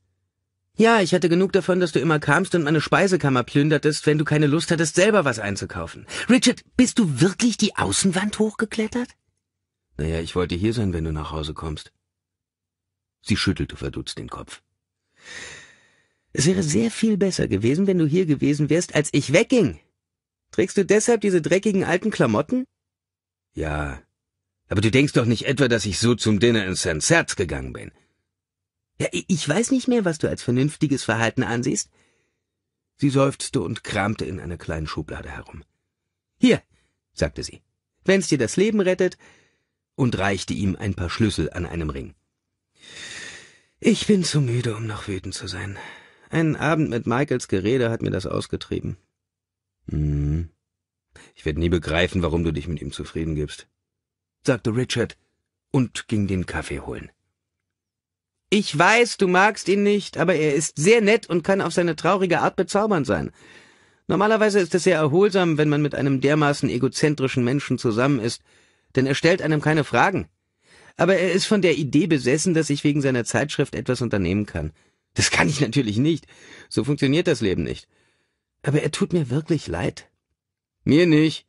Ja, ich hatte genug davon, dass du immer kamst und meine Speisekammer plündertest, wenn du keine Lust hattest, selber was einzukaufen. Richard, bist du wirklich die Außenwand hochgeklettert? Naja, ich wollte hier sein, wenn du nach Hause kommst. Sie schüttelte verdutzt den Kopf. Es wäre sehr viel besser gewesen, wenn du hier gewesen wärst, als ich wegging. Trägst du deshalb diese dreckigen alten Klamotten? Ja. Aber du denkst doch nicht etwa, dass ich so zum Dinner in St. Serz gegangen bin. Ja, ich weiß nicht mehr, was du als vernünftiges Verhalten ansiehst. Sie seufzte und kramte in einer kleinen Schublade herum. Hier, sagte sie, wenn's dir das Leben rettet, und reichte ihm ein paar Schlüssel an einem Ring. Ich bin zu müde, um noch wütend zu sein. Einen Abend mit Michaels Gerede hat mir das ausgetrieben. Mhm. Ich werde nie begreifen, warum du dich mit ihm zufrieden gibst, sagte Richard und ging den Kaffee holen. Ich weiß, du magst ihn nicht, aber er ist sehr nett und kann auf seine traurige Art bezaubernd sein. Normalerweise ist es sehr erholsam, wenn man mit einem dermaßen egozentrischen Menschen zusammen ist, denn er stellt einem keine Fragen. Aber er ist von der Idee besessen, dass ich wegen seiner Zeitschrift etwas unternehmen kann. Das kann ich natürlich nicht. So funktioniert das Leben nicht aber er tut mir wirklich leid. Mir nicht.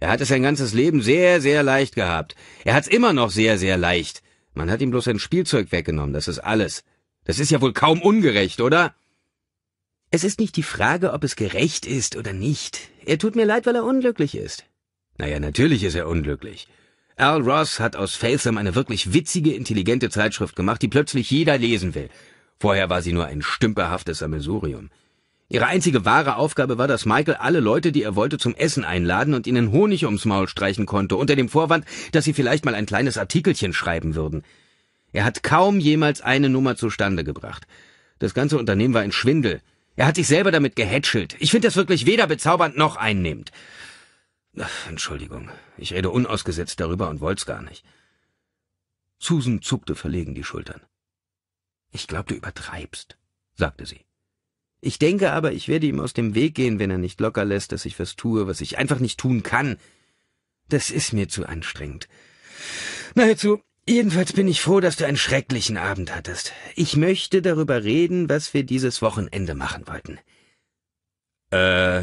Er hat es sein ganzes Leben sehr, sehr leicht gehabt. Er hat's immer noch sehr, sehr leicht. Man hat ihm bloß sein Spielzeug weggenommen, das ist alles. Das ist ja wohl kaum ungerecht, oder? Es ist nicht die Frage, ob es gerecht ist oder nicht. Er tut mir leid, weil er unglücklich ist. Naja, natürlich ist er unglücklich. Al Ross hat aus Faitham eine wirklich witzige, intelligente Zeitschrift gemacht, die plötzlich jeder lesen will. Vorher war sie nur ein stümperhaftes Sammelsurium. Ihre einzige wahre Aufgabe war, dass Michael alle Leute, die er wollte, zum Essen einladen und ihnen Honig ums Maul streichen konnte, unter dem Vorwand, dass sie vielleicht mal ein kleines Artikelchen schreiben würden. Er hat kaum jemals eine Nummer zustande gebracht. Das ganze Unternehmen war ein Schwindel. Er hat sich selber damit gehätschelt. Ich finde das wirklich weder bezaubernd noch einnehmend. Ach, Entschuldigung, ich rede unausgesetzt darüber und wollt's gar nicht. Susan zuckte verlegen die Schultern. Ich glaube, du übertreibst, sagte sie. Ich denke aber, ich werde ihm aus dem Weg gehen, wenn er nicht locker lässt, dass ich was tue, was ich einfach nicht tun kann. Das ist mir zu anstrengend. Na, hör zu. Jedenfalls bin ich froh, dass du einen schrecklichen Abend hattest. Ich möchte darüber reden, was wir dieses Wochenende machen wollten. Äh,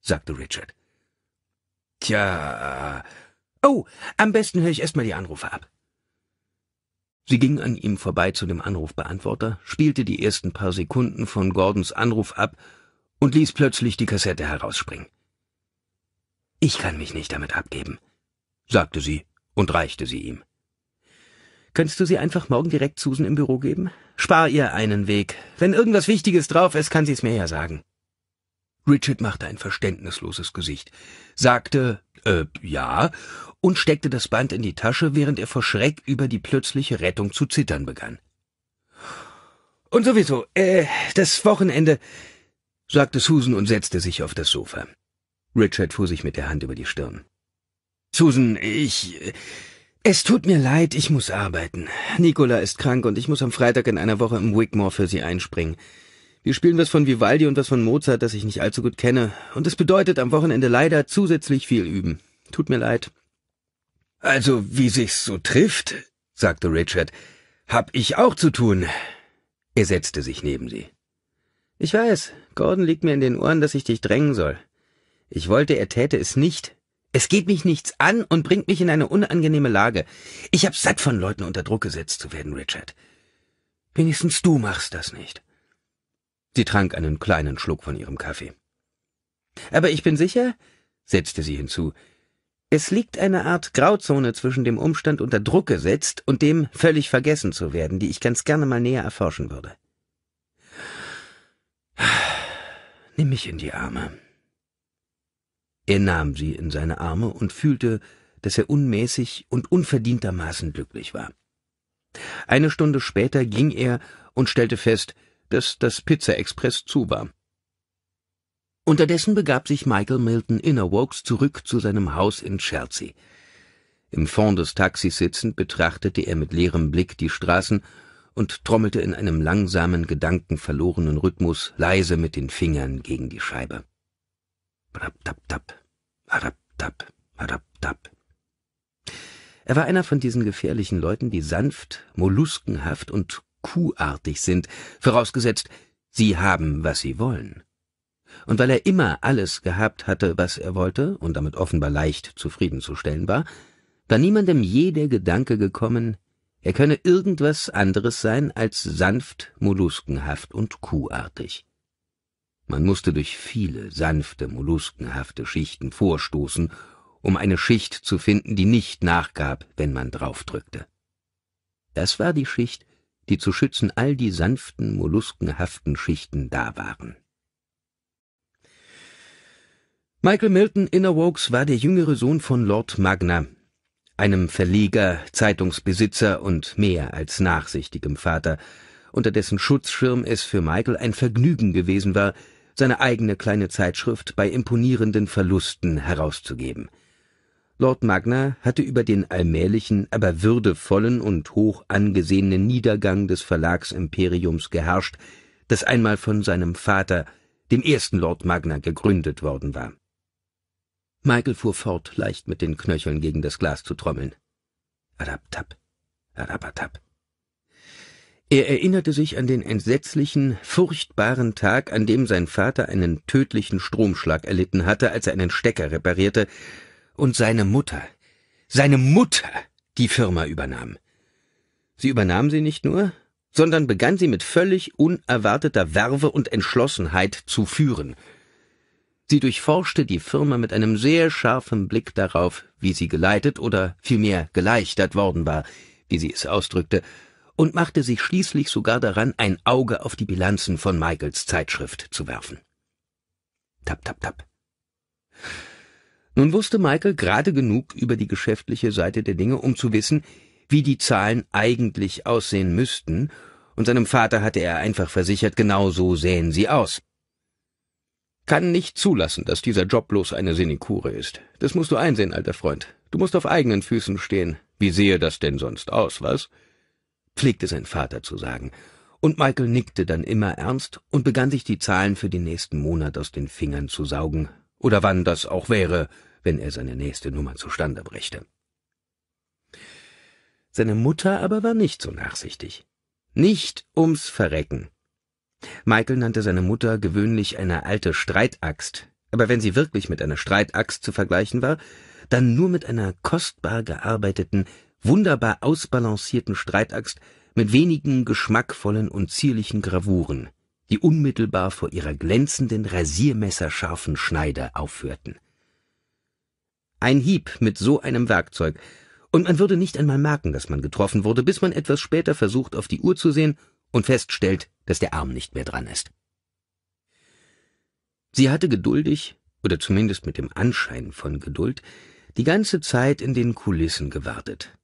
sagte Richard. Tja. Äh, oh, am besten höre ich erstmal die Anrufe ab. Sie ging an ihm vorbei zu dem Anrufbeantworter, spielte die ersten paar Sekunden von Gordons Anruf ab und ließ plötzlich die Kassette herausspringen. Ich kann mich nicht damit abgeben, sagte sie und reichte sie ihm. Könntest du sie einfach morgen direkt Susan im Büro geben? Spar ihr einen Weg. Wenn irgendwas Wichtiges drauf ist, kann sie es mir ja sagen. Richard machte ein verständnisloses Gesicht, sagte, äh, ja, und steckte das Band in die Tasche, während er vor Schreck über die plötzliche Rettung zu zittern begann. Und sowieso, äh, das Wochenende, sagte Susan und setzte sich auf das Sofa. Richard fuhr sich mit der Hand über die Stirn. Susan, ich. Äh, es tut mir leid, ich muss arbeiten. Nicola ist krank und ich muss am Freitag in einer Woche im Wigmore für sie einspringen. Wir spielen was von Vivaldi und was von Mozart, das ich nicht allzu gut kenne, und es bedeutet am Wochenende leider zusätzlich viel üben. Tut mir leid. Also, wie sich's so trifft, sagte Richard, hab ich auch zu tun. Er setzte sich neben sie. Ich weiß, Gordon liegt mir in den Ohren, dass ich dich drängen soll. Ich wollte, er täte es nicht. Es geht mich nichts an und bringt mich in eine unangenehme Lage. Ich hab satt von Leuten unter Druck gesetzt zu werden, Richard. Wenigstens du machst das nicht. Sie trank einen kleinen Schluck von ihrem Kaffee. Aber ich bin sicher, setzte sie hinzu, es liegt eine Art Grauzone zwischen dem Umstand unter Druck gesetzt und dem völlig vergessen zu werden, die ich ganz gerne mal näher erforschen würde. Nimm mich in die Arme. Er nahm sie in seine Arme und fühlte, dass er unmäßig und unverdientermaßen glücklich war. Eine Stunde später ging er und stellte fest, dass das Pizza Express zu war. Unterdessen begab sich Michael Milton Innerwokes zurück zu seinem Haus in Chelsea. Im Fond des Taxis sitzend betrachtete er mit leerem Blick die Straßen und trommelte in einem langsamen, gedankenverlorenen Rhythmus leise mit den Fingern gegen die Scheibe. Brabtap-tap, tap arab-tap, arab-tap. Er war einer von diesen gefährlichen Leuten, die sanft, molluskenhaft und kuhartig sind, vorausgesetzt, sie haben, was sie wollen. Und weil er immer alles gehabt hatte, was er wollte und damit offenbar leicht zufriedenzustellen war, war niemandem je der Gedanke gekommen, er könne irgendwas anderes sein als sanft, molluskenhaft und kuhartig. Man musste durch viele sanfte, molluskenhafte Schichten vorstoßen, um eine Schicht zu finden, die nicht nachgab, wenn man draufdrückte. Das war die Schicht, die zu schützen all die sanften, molluskenhaften Schichten da waren. Michael Milton Innerwokes war der jüngere Sohn von Lord Magna, einem Verleger, Zeitungsbesitzer und mehr als nachsichtigem Vater, unter dessen Schutzschirm es für Michael ein Vergnügen gewesen war, seine eigene kleine Zeitschrift bei imponierenden Verlusten herauszugeben. Lord Magna hatte über den allmählichen, aber würdevollen und hoch angesehenen Niedergang des Verlagsimperiums geherrscht, das einmal von seinem Vater, dem ersten Lord Magna, gegründet worden war. Michael fuhr fort, leicht mit den Knöcheln gegen das Glas zu trommeln. Adaptap, adabatap. Er erinnerte sich an den entsetzlichen, furchtbaren Tag, an dem sein Vater einen tödlichen Stromschlag erlitten hatte, als er einen Stecker reparierte, und seine Mutter, seine Mutter die Firma übernahm. Sie übernahm sie nicht nur, sondern begann sie mit völlig unerwarteter Werve und Entschlossenheit zu führen – Sie durchforschte die Firma mit einem sehr scharfen Blick darauf, wie sie geleitet oder vielmehr geleichtert worden war, wie sie es ausdrückte, und machte sich schließlich sogar daran, ein Auge auf die Bilanzen von Michaels Zeitschrift zu werfen. Tap, tap, tap. Nun wusste Michael gerade genug über die geschäftliche Seite der Dinge, um zu wissen, wie die Zahlen eigentlich aussehen müssten, und seinem Vater hatte er einfach versichert, genau so sähen sie aus kann nicht zulassen, dass dieser Job bloß eine Sinekure ist. Das musst du einsehen, alter Freund. Du musst auf eigenen Füßen stehen. Wie sehe das denn sonst aus, was? pflegte sein Vater zu sagen. Und Michael nickte dann immer ernst und begann sich die Zahlen für den nächsten Monat aus den Fingern zu saugen, oder wann das auch wäre, wenn er seine nächste Nummer zustande brächte. Seine Mutter aber war nicht so nachsichtig. Nicht ums Verrecken. Michael nannte seine Mutter gewöhnlich eine alte Streitaxt, aber wenn sie wirklich mit einer Streitaxt zu vergleichen war, dann nur mit einer kostbar gearbeiteten, wunderbar ausbalancierten Streitaxt mit wenigen geschmackvollen und zierlichen Gravuren, die unmittelbar vor ihrer glänzenden, rasiermesserscharfen Schneider aufhörten. Ein Hieb mit so einem Werkzeug, und man würde nicht einmal merken, dass man getroffen wurde, bis man etwas später versucht, auf die Uhr zu sehen und feststellt, dass der Arm nicht mehr dran ist. Sie hatte geduldig, oder zumindest mit dem Anschein von Geduld, die ganze Zeit in den Kulissen gewartet,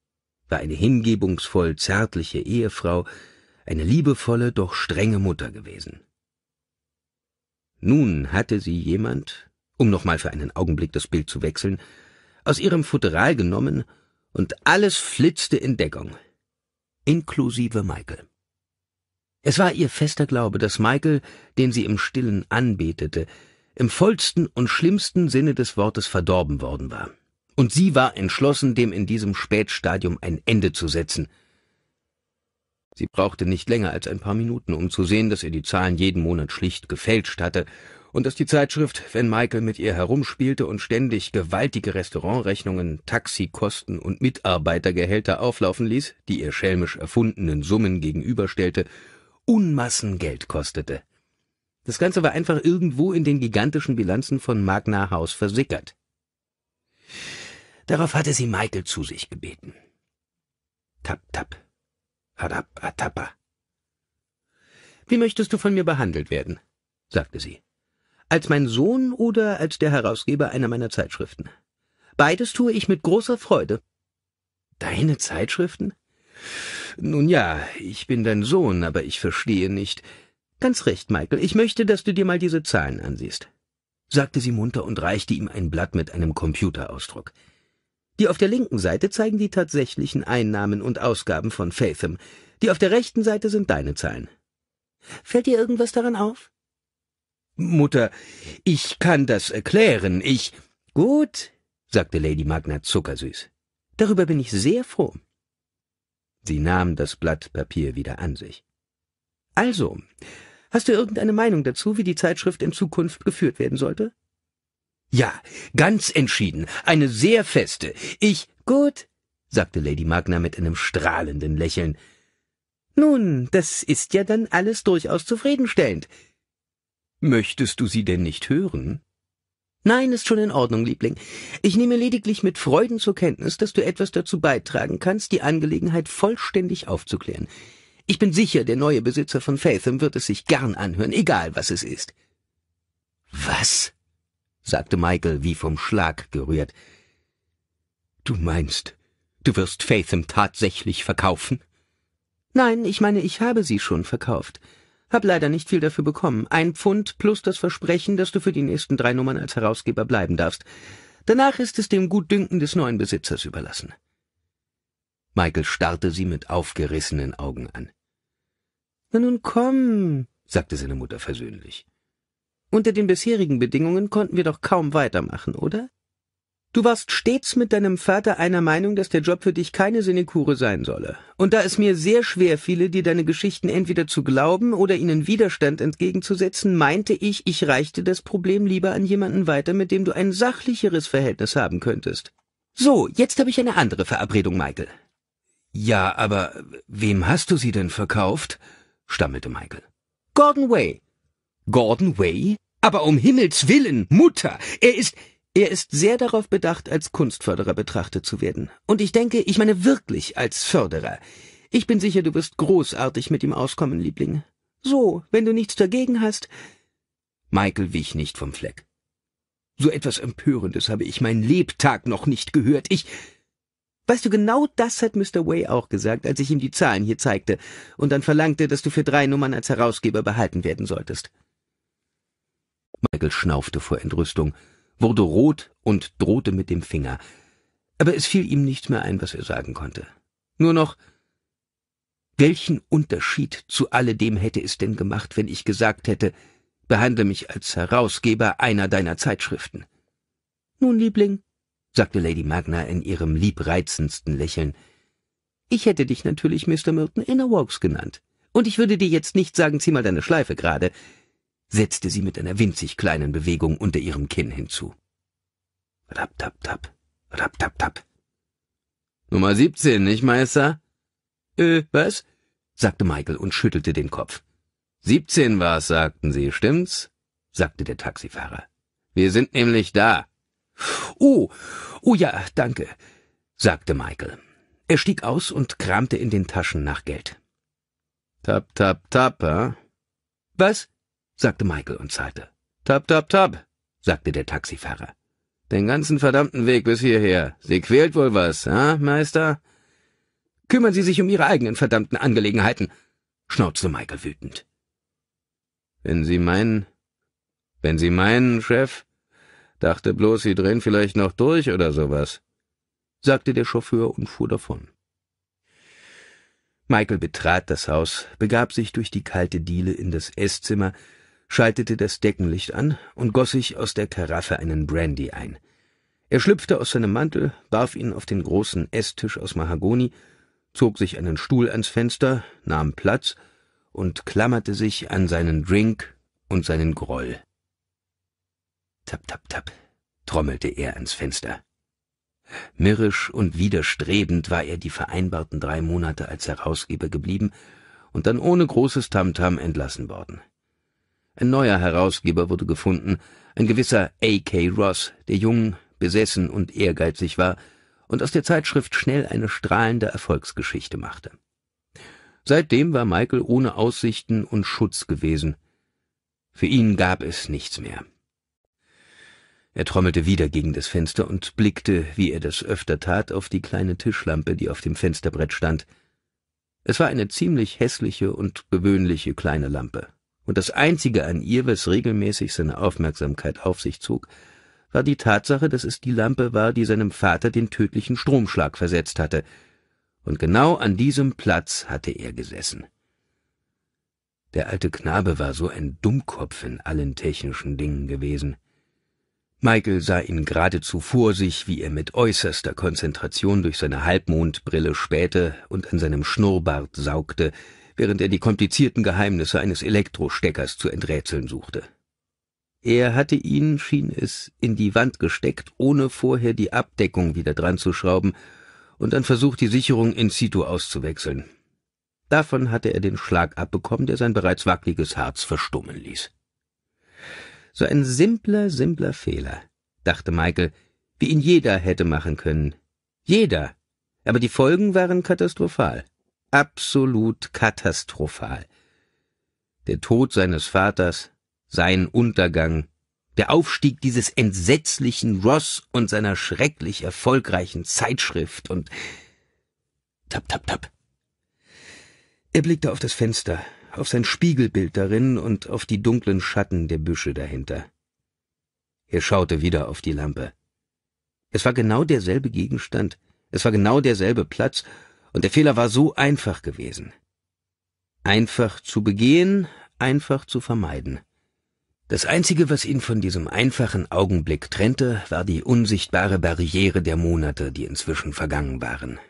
war eine hingebungsvoll zärtliche Ehefrau, eine liebevolle, doch strenge Mutter gewesen. Nun hatte sie jemand, um nochmal für einen Augenblick das Bild zu wechseln, aus ihrem Futteral genommen, und alles flitzte in Deckung, inklusive Michael. Es war ihr fester Glaube, dass Michael, den sie im stillen anbetete, im vollsten und schlimmsten Sinne des Wortes verdorben worden war. Und sie war entschlossen, dem in diesem Spätstadium ein Ende zu setzen. Sie brauchte nicht länger als ein paar Minuten, um zu sehen, dass er die Zahlen jeden Monat schlicht gefälscht hatte und dass die Zeitschrift, wenn Michael mit ihr herumspielte und ständig gewaltige Restaurantrechnungen, Taxikosten und Mitarbeitergehälter auflaufen ließ, die ihr schelmisch erfundenen Summen gegenüberstellte Unmassen Geld kostete. Das Ganze war einfach irgendwo in den gigantischen Bilanzen von Magna House versickert. Darauf hatte sie Michael zu sich gebeten. Tap, tap. Adap, atapa. Wie möchtest du von mir behandelt werden? sagte sie. Als mein Sohn oder als der Herausgeber einer meiner Zeitschriften? Beides tue ich mit großer Freude. Deine Zeitschriften? Nun ja, ich bin dein Sohn, aber ich verstehe nicht. Ganz recht, Michael, ich möchte, dass du dir mal diese Zahlen ansiehst, sagte sie munter und reichte ihm ein Blatt mit einem Computerausdruck. Die auf der linken Seite zeigen die tatsächlichen Einnahmen und Ausgaben von Fathom, die auf der rechten Seite sind deine Zahlen. Fällt dir irgendwas daran auf? Mutter, ich kann das erklären, ich. Gut, sagte Lady Magna zuckersüß. Darüber bin ich sehr froh. Sie nahm das Blatt Papier wieder an sich. Also, hast du irgendeine Meinung dazu, wie die Zeitschrift in Zukunft geführt werden sollte? Ja, ganz entschieden, eine sehr feste. Ich. Gut, sagte Lady Magna mit einem strahlenden Lächeln. Nun, das ist ja dann alles durchaus zufriedenstellend. Möchtest du sie denn nicht hören? Nein, ist schon in Ordnung, Liebling. Ich nehme lediglich mit Freuden zur Kenntnis, dass du etwas dazu beitragen kannst, die Angelegenheit vollständig aufzuklären. Ich bin sicher, der neue Besitzer von Fathom wird es sich gern anhören, egal was es ist. Was? sagte Michael wie vom Schlag gerührt. Du meinst, du wirst Fathom tatsächlich verkaufen? Nein, ich meine, ich habe sie schon verkauft. Hab leider nicht viel dafür bekommen. Ein Pfund plus das Versprechen, dass du für die nächsten drei Nummern als Herausgeber bleiben darfst. Danach ist es dem Gutdünken des neuen Besitzers überlassen. Michael starrte sie mit aufgerissenen Augen an. Na nun komm, sagte seine Mutter versöhnlich. Unter den bisherigen Bedingungen konnten wir doch kaum weitermachen, oder? Du warst stets mit deinem Vater einer Meinung, dass der Job für dich keine Sinekure sein solle. Und da es mir sehr schwer fiele, dir deine Geschichten entweder zu glauben oder ihnen Widerstand entgegenzusetzen, meinte ich, ich reichte das Problem lieber an jemanden weiter, mit dem du ein sachlicheres Verhältnis haben könntest. So, jetzt habe ich eine andere Verabredung, Michael. Ja, aber wem hast du sie denn verkauft? stammelte Michael. Gordon Way. Gordon Way? Aber um Himmels willen, Mutter, er ist er ist sehr darauf bedacht, als Kunstförderer betrachtet zu werden. Und ich denke, ich meine wirklich als Förderer. Ich bin sicher, du wirst großartig mit ihm auskommen, Liebling. So, wenn du nichts dagegen hast. Michael wich nicht vom Fleck. So etwas Empörendes habe ich mein Lebtag noch nicht gehört. Ich. Weißt du, genau das hat Mr. Way auch gesagt, als ich ihm die Zahlen hier zeigte und dann verlangte, dass du für drei Nummern als Herausgeber behalten werden solltest. Michael schnaufte vor Entrüstung wurde rot und drohte mit dem Finger. Aber es fiel ihm nichts mehr ein, was er sagen konnte. Nur noch welchen Unterschied zu alledem hätte es denn gemacht, wenn ich gesagt hätte, behandle mich als Herausgeber einer deiner Zeitschriften? Nun, Liebling, sagte Lady Magna in ihrem liebreizendsten Lächeln, ich hätte dich natürlich Mr. Milton Innerwalks genannt. Und ich würde dir jetzt nicht sagen, zieh mal deine Schleife gerade setzte sie mit einer winzig kleinen Bewegung unter ihrem Kinn hinzu. Rap tap tap, rap tap tap. Nummer 17, nicht, Meister? Äh, was? sagte Michael und schüttelte den Kopf. 17 war's, sagten sie, stimmt's? sagte der Taxifahrer. Wir sind nämlich da. Oh, oh ja, danke, sagte Michael. Er stieg aus und kramte in den Taschen nach Geld. Tap, tap, tap, äh? Was? sagte Michael und zahlte. Tap, tap, tap, sagte der Taxifahrer. Den ganzen verdammten Weg bis hierher. Sie quält wohl was, ha, Meister? Kümmern Sie sich um Ihre eigenen verdammten Angelegenheiten, schnauzte Michael wütend. Wenn Sie meinen, wenn Sie meinen, Chef, dachte bloß, Sie drehen vielleicht noch durch oder sowas, sagte der Chauffeur und fuhr davon. Michael betrat das Haus, begab sich durch die kalte Diele in das Esszimmer, schaltete das Deckenlicht an und goss sich aus der Karaffe einen Brandy ein. Er schlüpfte aus seinem Mantel, warf ihn auf den großen Esstisch aus Mahagoni, zog sich einen Stuhl ans Fenster, nahm Platz und klammerte sich an seinen Drink und seinen Groll. Tap, tap, tap, trommelte er ans Fenster. Mürrisch und widerstrebend war er die vereinbarten drei Monate als Herausgeber geblieben und dann ohne großes Tamtam -Tam entlassen worden. Ein neuer Herausgeber wurde gefunden, ein gewisser A.K. Ross, der jung, besessen und ehrgeizig war und aus der Zeitschrift schnell eine strahlende Erfolgsgeschichte machte. Seitdem war Michael ohne Aussichten und Schutz gewesen. Für ihn gab es nichts mehr. Er trommelte wieder gegen das Fenster und blickte, wie er das öfter tat, auf die kleine Tischlampe, die auf dem Fensterbrett stand. Es war eine ziemlich hässliche und gewöhnliche kleine Lampe, und das Einzige an ihr, was regelmäßig seine Aufmerksamkeit auf sich zog, war die Tatsache, dass es die Lampe war, die seinem Vater den tödlichen Stromschlag versetzt hatte. Und genau an diesem Platz hatte er gesessen. Der alte Knabe war so ein Dummkopf in allen technischen Dingen gewesen. Michael sah ihn geradezu vor sich, wie er mit äußerster Konzentration durch seine Halbmondbrille spähte und an seinem Schnurrbart saugte, während er die komplizierten Geheimnisse eines Elektrosteckers zu enträtseln suchte. Er hatte ihn, schien es, in die Wand gesteckt, ohne vorher die Abdeckung wieder dran zu schrauben und dann versucht, die Sicherung in situ auszuwechseln. Davon hatte er den Schlag abbekommen, der sein bereits wackeliges Harz verstummen ließ. So ein simpler, simpler Fehler, dachte Michael, wie ihn jeder hätte machen können. Jeder. Aber die Folgen waren katastrophal absolut katastrophal. Der Tod seines Vaters, sein Untergang, der Aufstieg dieses entsetzlichen Ross und seiner schrecklich erfolgreichen Zeitschrift und tap tap tap. Er blickte auf das Fenster, auf sein Spiegelbild darin und auf die dunklen Schatten der Büsche dahinter. Er schaute wieder auf die Lampe. Es war genau derselbe Gegenstand, es war genau derselbe Platz, und der Fehler war so einfach gewesen. Einfach zu begehen, einfach zu vermeiden. Das Einzige, was ihn von diesem einfachen Augenblick trennte, war die unsichtbare Barriere der Monate, die inzwischen vergangen waren.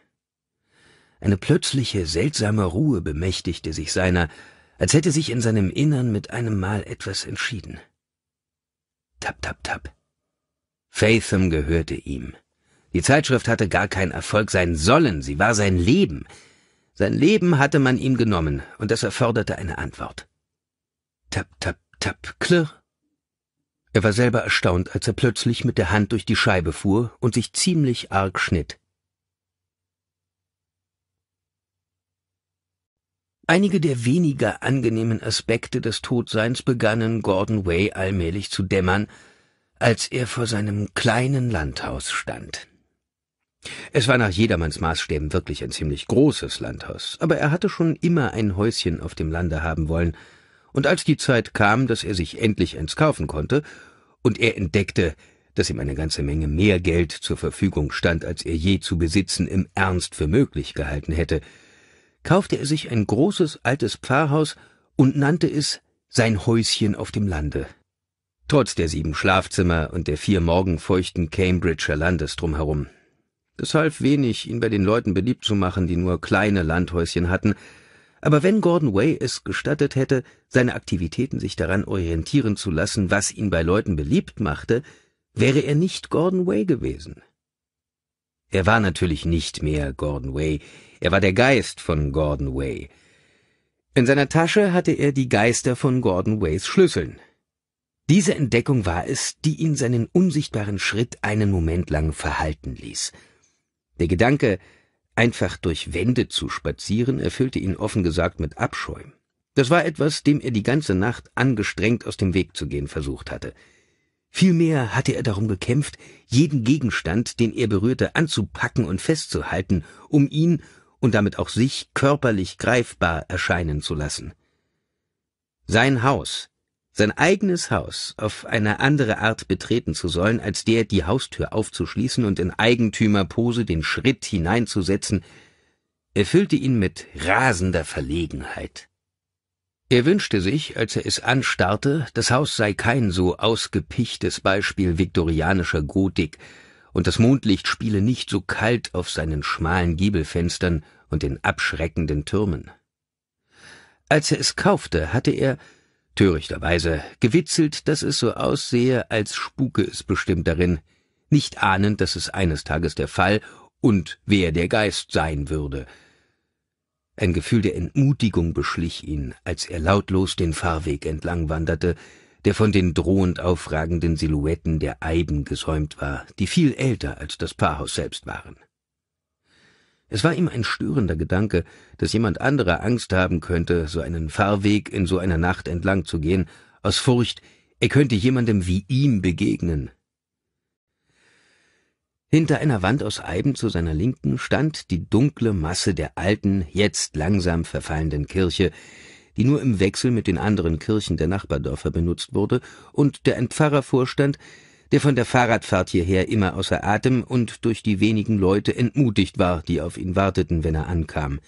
Eine plötzliche, seltsame Ruhe bemächtigte sich seiner, als hätte sich in seinem Innern mit einem Mal etwas entschieden. Tap, tap, tap. Fatham gehörte ihm. Die Zeitschrift hatte gar kein Erfolg sein sollen, sie war sein Leben. Sein Leben hatte man ihm genommen, und das erforderte eine Antwort. Tap, tap, tap, klirr. Er war selber erstaunt, als er plötzlich mit der Hand durch die Scheibe fuhr und sich ziemlich arg schnitt. Einige der weniger angenehmen Aspekte des Todseins begannen Gordon Way allmählich zu dämmern, als er vor seinem kleinen Landhaus stand. Es war nach jedermanns Maßstäben wirklich ein ziemlich großes Landhaus, aber er hatte schon immer ein Häuschen auf dem Lande haben wollen, und als die Zeit kam, dass er sich endlich eins kaufen konnte, und er entdeckte, dass ihm eine ganze Menge mehr Geld zur Verfügung stand, als er je zu besitzen im Ernst für möglich gehalten hätte, kaufte er sich ein großes altes Pfarrhaus und nannte es sein Häuschen auf dem Lande. Trotz der sieben Schlafzimmer und der vier morgenfeuchten Cambridger Landes drumherum es half wenig, ihn bei den Leuten beliebt zu machen, die nur kleine Landhäuschen hatten, aber wenn Gordon Way es gestattet hätte, seine Aktivitäten sich daran orientieren zu lassen, was ihn bei Leuten beliebt machte, wäre er nicht Gordon Way gewesen. Er war natürlich nicht mehr Gordon Way, er war der Geist von Gordon Way. In seiner Tasche hatte er die Geister von Gordon Ways Schlüsseln. Diese Entdeckung war es, die ihn seinen unsichtbaren Schritt einen Moment lang verhalten ließ – der Gedanke, einfach durch Wände zu spazieren, erfüllte ihn offen gesagt mit Abscheu. Das war etwas, dem er die ganze Nacht angestrengt aus dem Weg zu gehen versucht hatte. Vielmehr hatte er darum gekämpft, jeden Gegenstand, den er berührte, anzupacken und festzuhalten, um ihn und damit auch sich körperlich greifbar erscheinen zu lassen. Sein Haus, sein eigenes Haus auf eine andere Art betreten zu sollen, als der, die Haustür aufzuschließen und in Eigentümerpose den Schritt hineinzusetzen, erfüllte ihn mit rasender Verlegenheit. Er wünschte sich, als er es anstarrte, das Haus sei kein so ausgepichtes Beispiel viktorianischer Gotik, und das Mondlicht spiele nicht so kalt auf seinen schmalen Giebelfenstern und den abschreckenden Türmen. Als er es kaufte, hatte er, törichterweise gewitzelt, dass es so aussehe, als spuke es bestimmt darin, nicht ahnend, dass es eines Tages der Fall und wer der Geist sein würde. Ein Gefühl der Entmutigung beschlich ihn, als er lautlos den Fahrweg entlang wanderte, der von den drohend aufragenden Silhouetten der Eiben gesäumt war, die viel älter als das Paarhaus selbst waren. Es war ihm ein störender Gedanke, dass jemand anderer Angst haben könnte, so einen Fahrweg in so einer Nacht entlang zu gehen, aus Furcht, er könnte jemandem wie ihm begegnen. Hinter einer Wand aus Eiben zu seiner Linken stand die dunkle Masse der alten, jetzt langsam verfallenden Kirche, die nur im Wechsel mit den anderen Kirchen der Nachbardörfer benutzt wurde und der ein Pfarrer vorstand, der von der Fahrradfahrt hierher immer außer Atem und durch die wenigen Leute entmutigt war, die auf ihn warteten, wenn er ankam.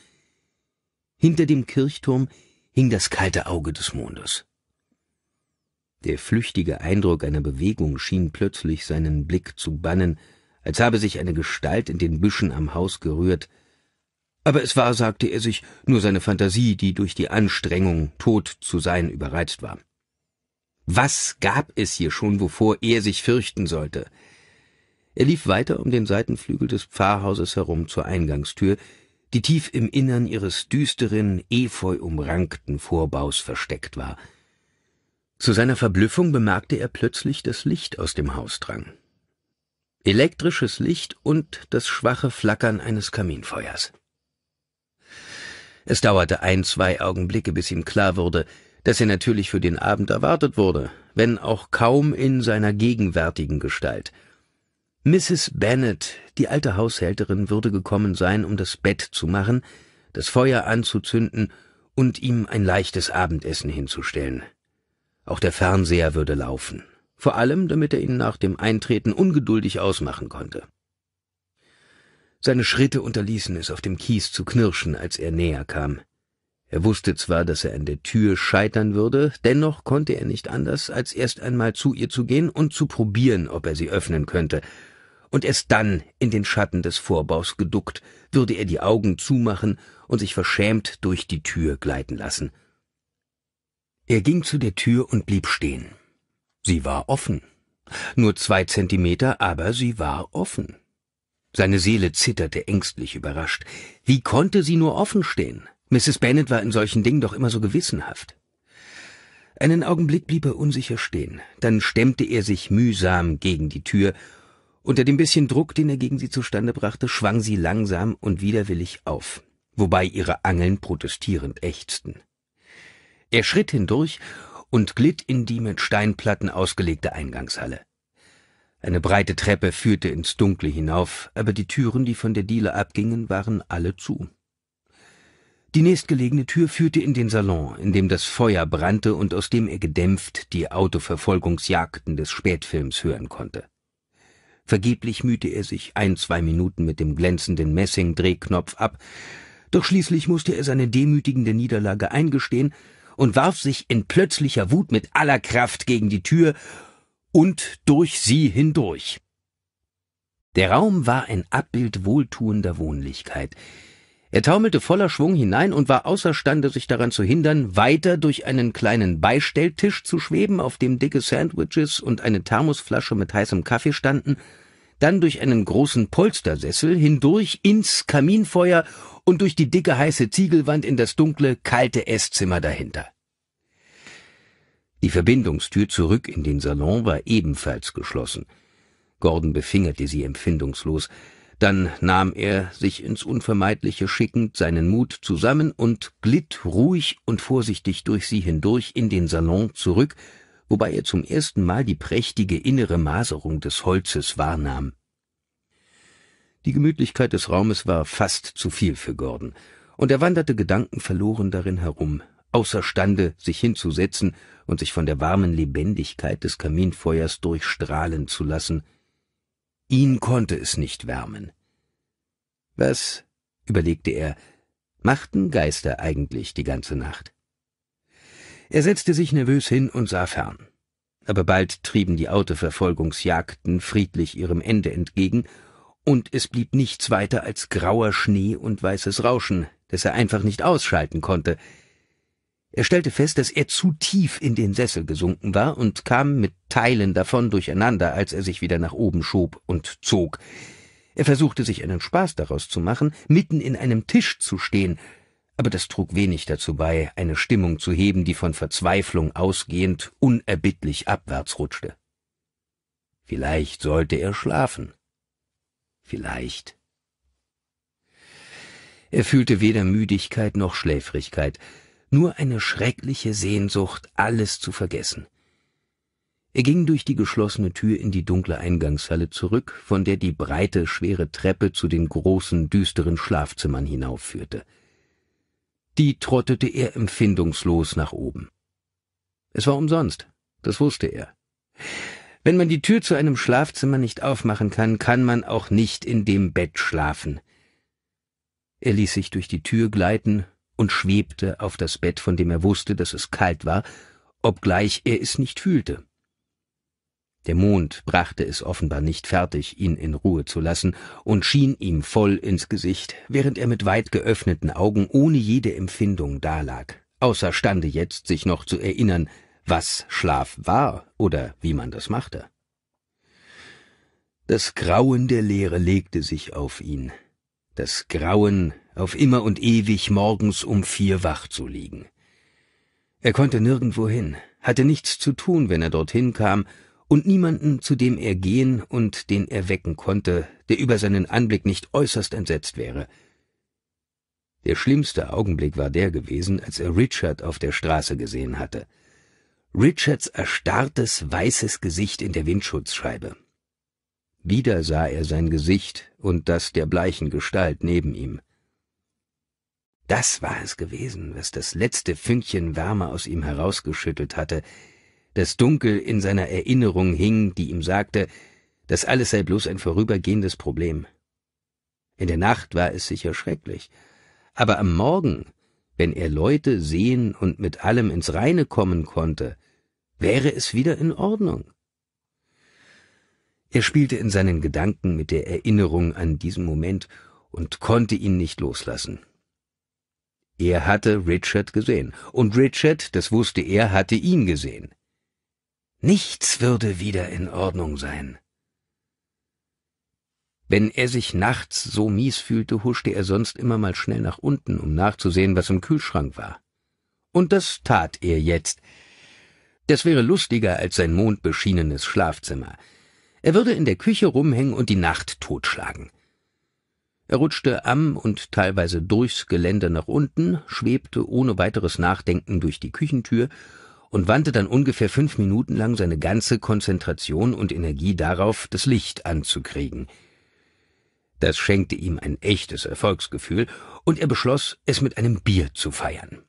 Hinter dem Kirchturm hing das kalte Auge des Mondes. Der flüchtige Eindruck einer Bewegung schien plötzlich seinen Blick zu bannen, als habe sich eine Gestalt in den Büschen am Haus gerührt. Aber es war, sagte er sich, nur seine Fantasie, die durch die Anstrengung, tot zu sein, überreizt war. Was gab es hier schon, wovor er sich fürchten sollte? Er lief weiter um den Seitenflügel des Pfarrhauses herum zur Eingangstür, die tief im Innern ihres düsteren, efeu umrankten Vorbaus versteckt war. Zu seiner Verblüffung bemerkte er plötzlich, dass Licht aus dem Haus drang. Elektrisches Licht und das schwache Flackern eines Kaminfeuers. Es dauerte ein, zwei Augenblicke, bis ihm klar wurde, dass er natürlich für den Abend erwartet wurde, wenn auch kaum in seiner gegenwärtigen Gestalt. Mrs. Bennet, die alte Haushälterin, würde gekommen sein, um das Bett zu machen, das Feuer anzuzünden und ihm ein leichtes Abendessen hinzustellen. Auch der Fernseher würde laufen, vor allem damit er ihn nach dem Eintreten ungeduldig ausmachen konnte. Seine Schritte unterließen es, auf dem Kies zu knirschen, als er näher kam. Er wusste zwar, dass er an der Tür scheitern würde, dennoch konnte er nicht anders, als erst einmal zu ihr zu gehen und zu probieren, ob er sie öffnen könnte, und erst dann, in den Schatten des Vorbaus geduckt, würde er die Augen zumachen und sich verschämt durch die Tür gleiten lassen. Er ging zu der Tür und blieb stehen. Sie war offen. Nur zwei Zentimeter, aber sie war offen. Seine Seele zitterte ängstlich überrascht. Wie konnte sie nur offen stehen? Mrs. Bennet war in solchen Dingen doch immer so gewissenhaft. Einen Augenblick blieb er unsicher stehen, dann stemmte er sich mühsam gegen die Tür, unter dem bisschen Druck, den er gegen sie zustande brachte, schwang sie langsam und widerwillig auf, wobei ihre Angeln protestierend ächzten. Er schritt hindurch und glitt in die mit Steinplatten ausgelegte Eingangshalle. Eine breite Treppe führte ins Dunkle hinauf, aber die Türen, die von der Diele abgingen, waren alle zu. Die nächstgelegene Tür führte in den Salon, in dem das Feuer brannte und aus dem er gedämpft die Autoverfolgungsjagden des Spätfilms hören konnte. Vergeblich mühte er sich ein, zwei Minuten mit dem glänzenden Messing-Drehknopf ab, doch schließlich musste er seine demütigende Niederlage eingestehen und warf sich in plötzlicher Wut mit aller Kraft gegen die Tür und durch sie hindurch. Der Raum war ein Abbild wohltuender Wohnlichkeit, er taumelte voller Schwung hinein und war außerstande, sich daran zu hindern, weiter durch einen kleinen Beistelltisch zu schweben, auf dem dicke Sandwiches und eine Thermosflasche mit heißem Kaffee standen, dann durch einen großen Polstersessel, hindurch ins Kaminfeuer und durch die dicke heiße Ziegelwand in das dunkle, kalte Esszimmer dahinter. Die Verbindungstür zurück in den Salon war ebenfalls geschlossen. Gordon befingerte sie empfindungslos, dann nahm er, sich ins Unvermeidliche schickend, seinen Mut zusammen und glitt ruhig und vorsichtig durch sie hindurch in den Salon zurück, wobei er zum ersten Mal die prächtige innere Maserung des Holzes wahrnahm. Die Gemütlichkeit des Raumes war fast zu viel für Gordon, und er wanderte gedankenverloren darin herum, außerstande, sich hinzusetzen und sich von der warmen Lebendigkeit des Kaminfeuers durchstrahlen zu lassen, Ihn konnte es nicht wärmen. Was, überlegte er, machten Geister eigentlich die ganze Nacht? Er setzte sich nervös hin und sah fern. Aber bald trieben die Autoverfolgungsjagden friedlich ihrem Ende entgegen, und es blieb nichts weiter als grauer Schnee und weißes Rauschen, das er einfach nicht ausschalten konnte – er stellte fest, dass er zu tief in den Sessel gesunken war und kam mit Teilen davon durcheinander, als er sich wieder nach oben schob und zog. Er versuchte sich einen Spaß daraus zu machen, mitten in einem Tisch zu stehen, aber das trug wenig dazu bei, eine Stimmung zu heben, die von Verzweiflung ausgehend unerbittlich abwärts rutschte. Vielleicht sollte er schlafen. Vielleicht. Er fühlte weder Müdigkeit noch Schläfrigkeit, nur eine schreckliche Sehnsucht, alles zu vergessen. Er ging durch die geschlossene Tür in die dunkle Eingangshalle zurück, von der die breite, schwere Treppe zu den großen, düsteren Schlafzimmern hinaufführte. Die trottete er empfindungslos nach oben. Es war umsonst, das wusste er. Wenn man die Tür zu einem Schlafzimmer nicht aufmachen kann, kann man auch nicht in dem Bett schlafen. Er ließ sich durch die Tür gleiten, und schwebte auf das Bett, von dem er wusste, dass es kalt war, obgleich er es nicht fühlte. Der Mond brachte es offenbar nicht fertig, ihn in Ruhe zu lassen, und schien ihm voll ins Gesicht, während er mit weit geöffneten Augen ohne jede Empfindung dalag, außerstande jetzt, sich noch zu erinnern, was Schlaf war oder wie man das machte. Das Grauen der Leere legte sich auf ihn, das Grauen, auf immer und ewig morgens um vier wach zu liegen. Er konnte nirgendwo hin, hatte nichts zu tun, wenn er dorthin kam, und niemanden, zu dem er gehen und den er wecken konnte, der über seinen Anblick nicht äußerst entsetzt wäre. Der schlimmste Augenblick war der gewesen, als er Richard auf der Straße gesehen hatte. Richards erstarrtes, weißes Gesicht in der Windschutzscheibe. Wieder sah er sein Gesicht und das der bleichen Gestalt neben ihm. Das war es gewesen, was das letzte Fünkchen Wärme aus ihm herausgeschüttelt hatte. Das Dunkel in seiner Erinnerung hing, die ihm sagte, das alles sei bloß ein vorübergehendes Problem. In der Nacht war es sicher schrecklich, aber am Morgen, wenn er Leute sehen und mit allem ins Reine kommen konnte, wäre es wieder in Ordnung. Er spielte in seinen Gedanken mit der Erinnerung an diesen Moment und konnte ihn nicht loslassen. Er hatte Richard gesehen, und Richard, das wusste er, hatte ihn gesehen. Nichts würde wieder in Ordnung sein. Wenn er sich nachts so mies fühlte, huschte er sonst immer mal schnell nach unten, um nachzusehen, was im Kühlschrank war. Und das tat er jetzt. Das wäre lustiger als sein mondbeschienenes Schlafzimmer. Er würde in der Küche rumhängen und die Nacht totschlagen. Er rutschte am und teilweise durchs Geländer nach unten, schwebte ohne weiteres Nachdenken durch die Küchentür und wandte dann ungefähr fünf Minuten lang seine ganze Konzentration und Energie darauf, das Licht anzukriegen. Das schenkte ihm ein echtes Erfolgsgefühl, und er beschloss, es mit einem Bier zu feiern.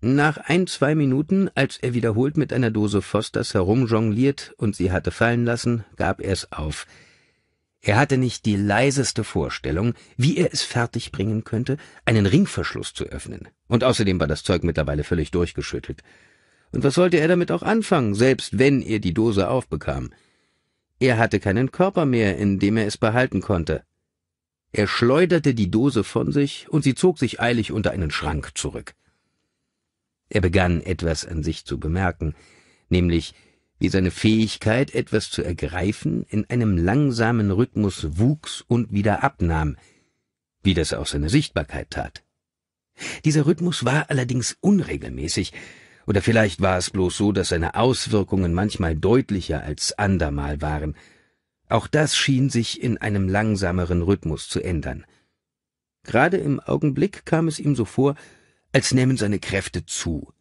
Nach ein, zwei Minuten, als er wiederholt mit einer Dose Fosters herumjongliert und sie hatte fallen lassen, gab er es auf – er hatte nicht die leiseste Vorstellung, wie er es fertigbringen könnte, einen Ringverschluss zu öffnen. Und außerdem war das Zeug mittlerweile völlig durchgeschüttelt. Und was sollte er damit auch anfangen, selbst wenn er die Dose aufbekam? Er hatte keinen Körper mehr, in dem er es behalten konnte. Er schleuderte die Dose von sich und sie zog sich eilig unter einen Schrank zurück. Er begann etwas an sich zu bemerken, nämlich, wie seine Fähigkeit, etwas zu ergreifen, in einem langsamen Rhythmus wuchs und wieder abnahm, wie das auch seine Sichtbarkeit tat. Dieser Rhythmus war allerdings unregelmäßig, oder vielleicht war es bloß so, dass seine Auswirkungen manchmal deutlicher als andermal waren. Auch das schien sich in einem langsameren Rhythmus zu ändern. Gerade im Augenblick kam es ihm so vor, als nähmen seine Kräfte zu,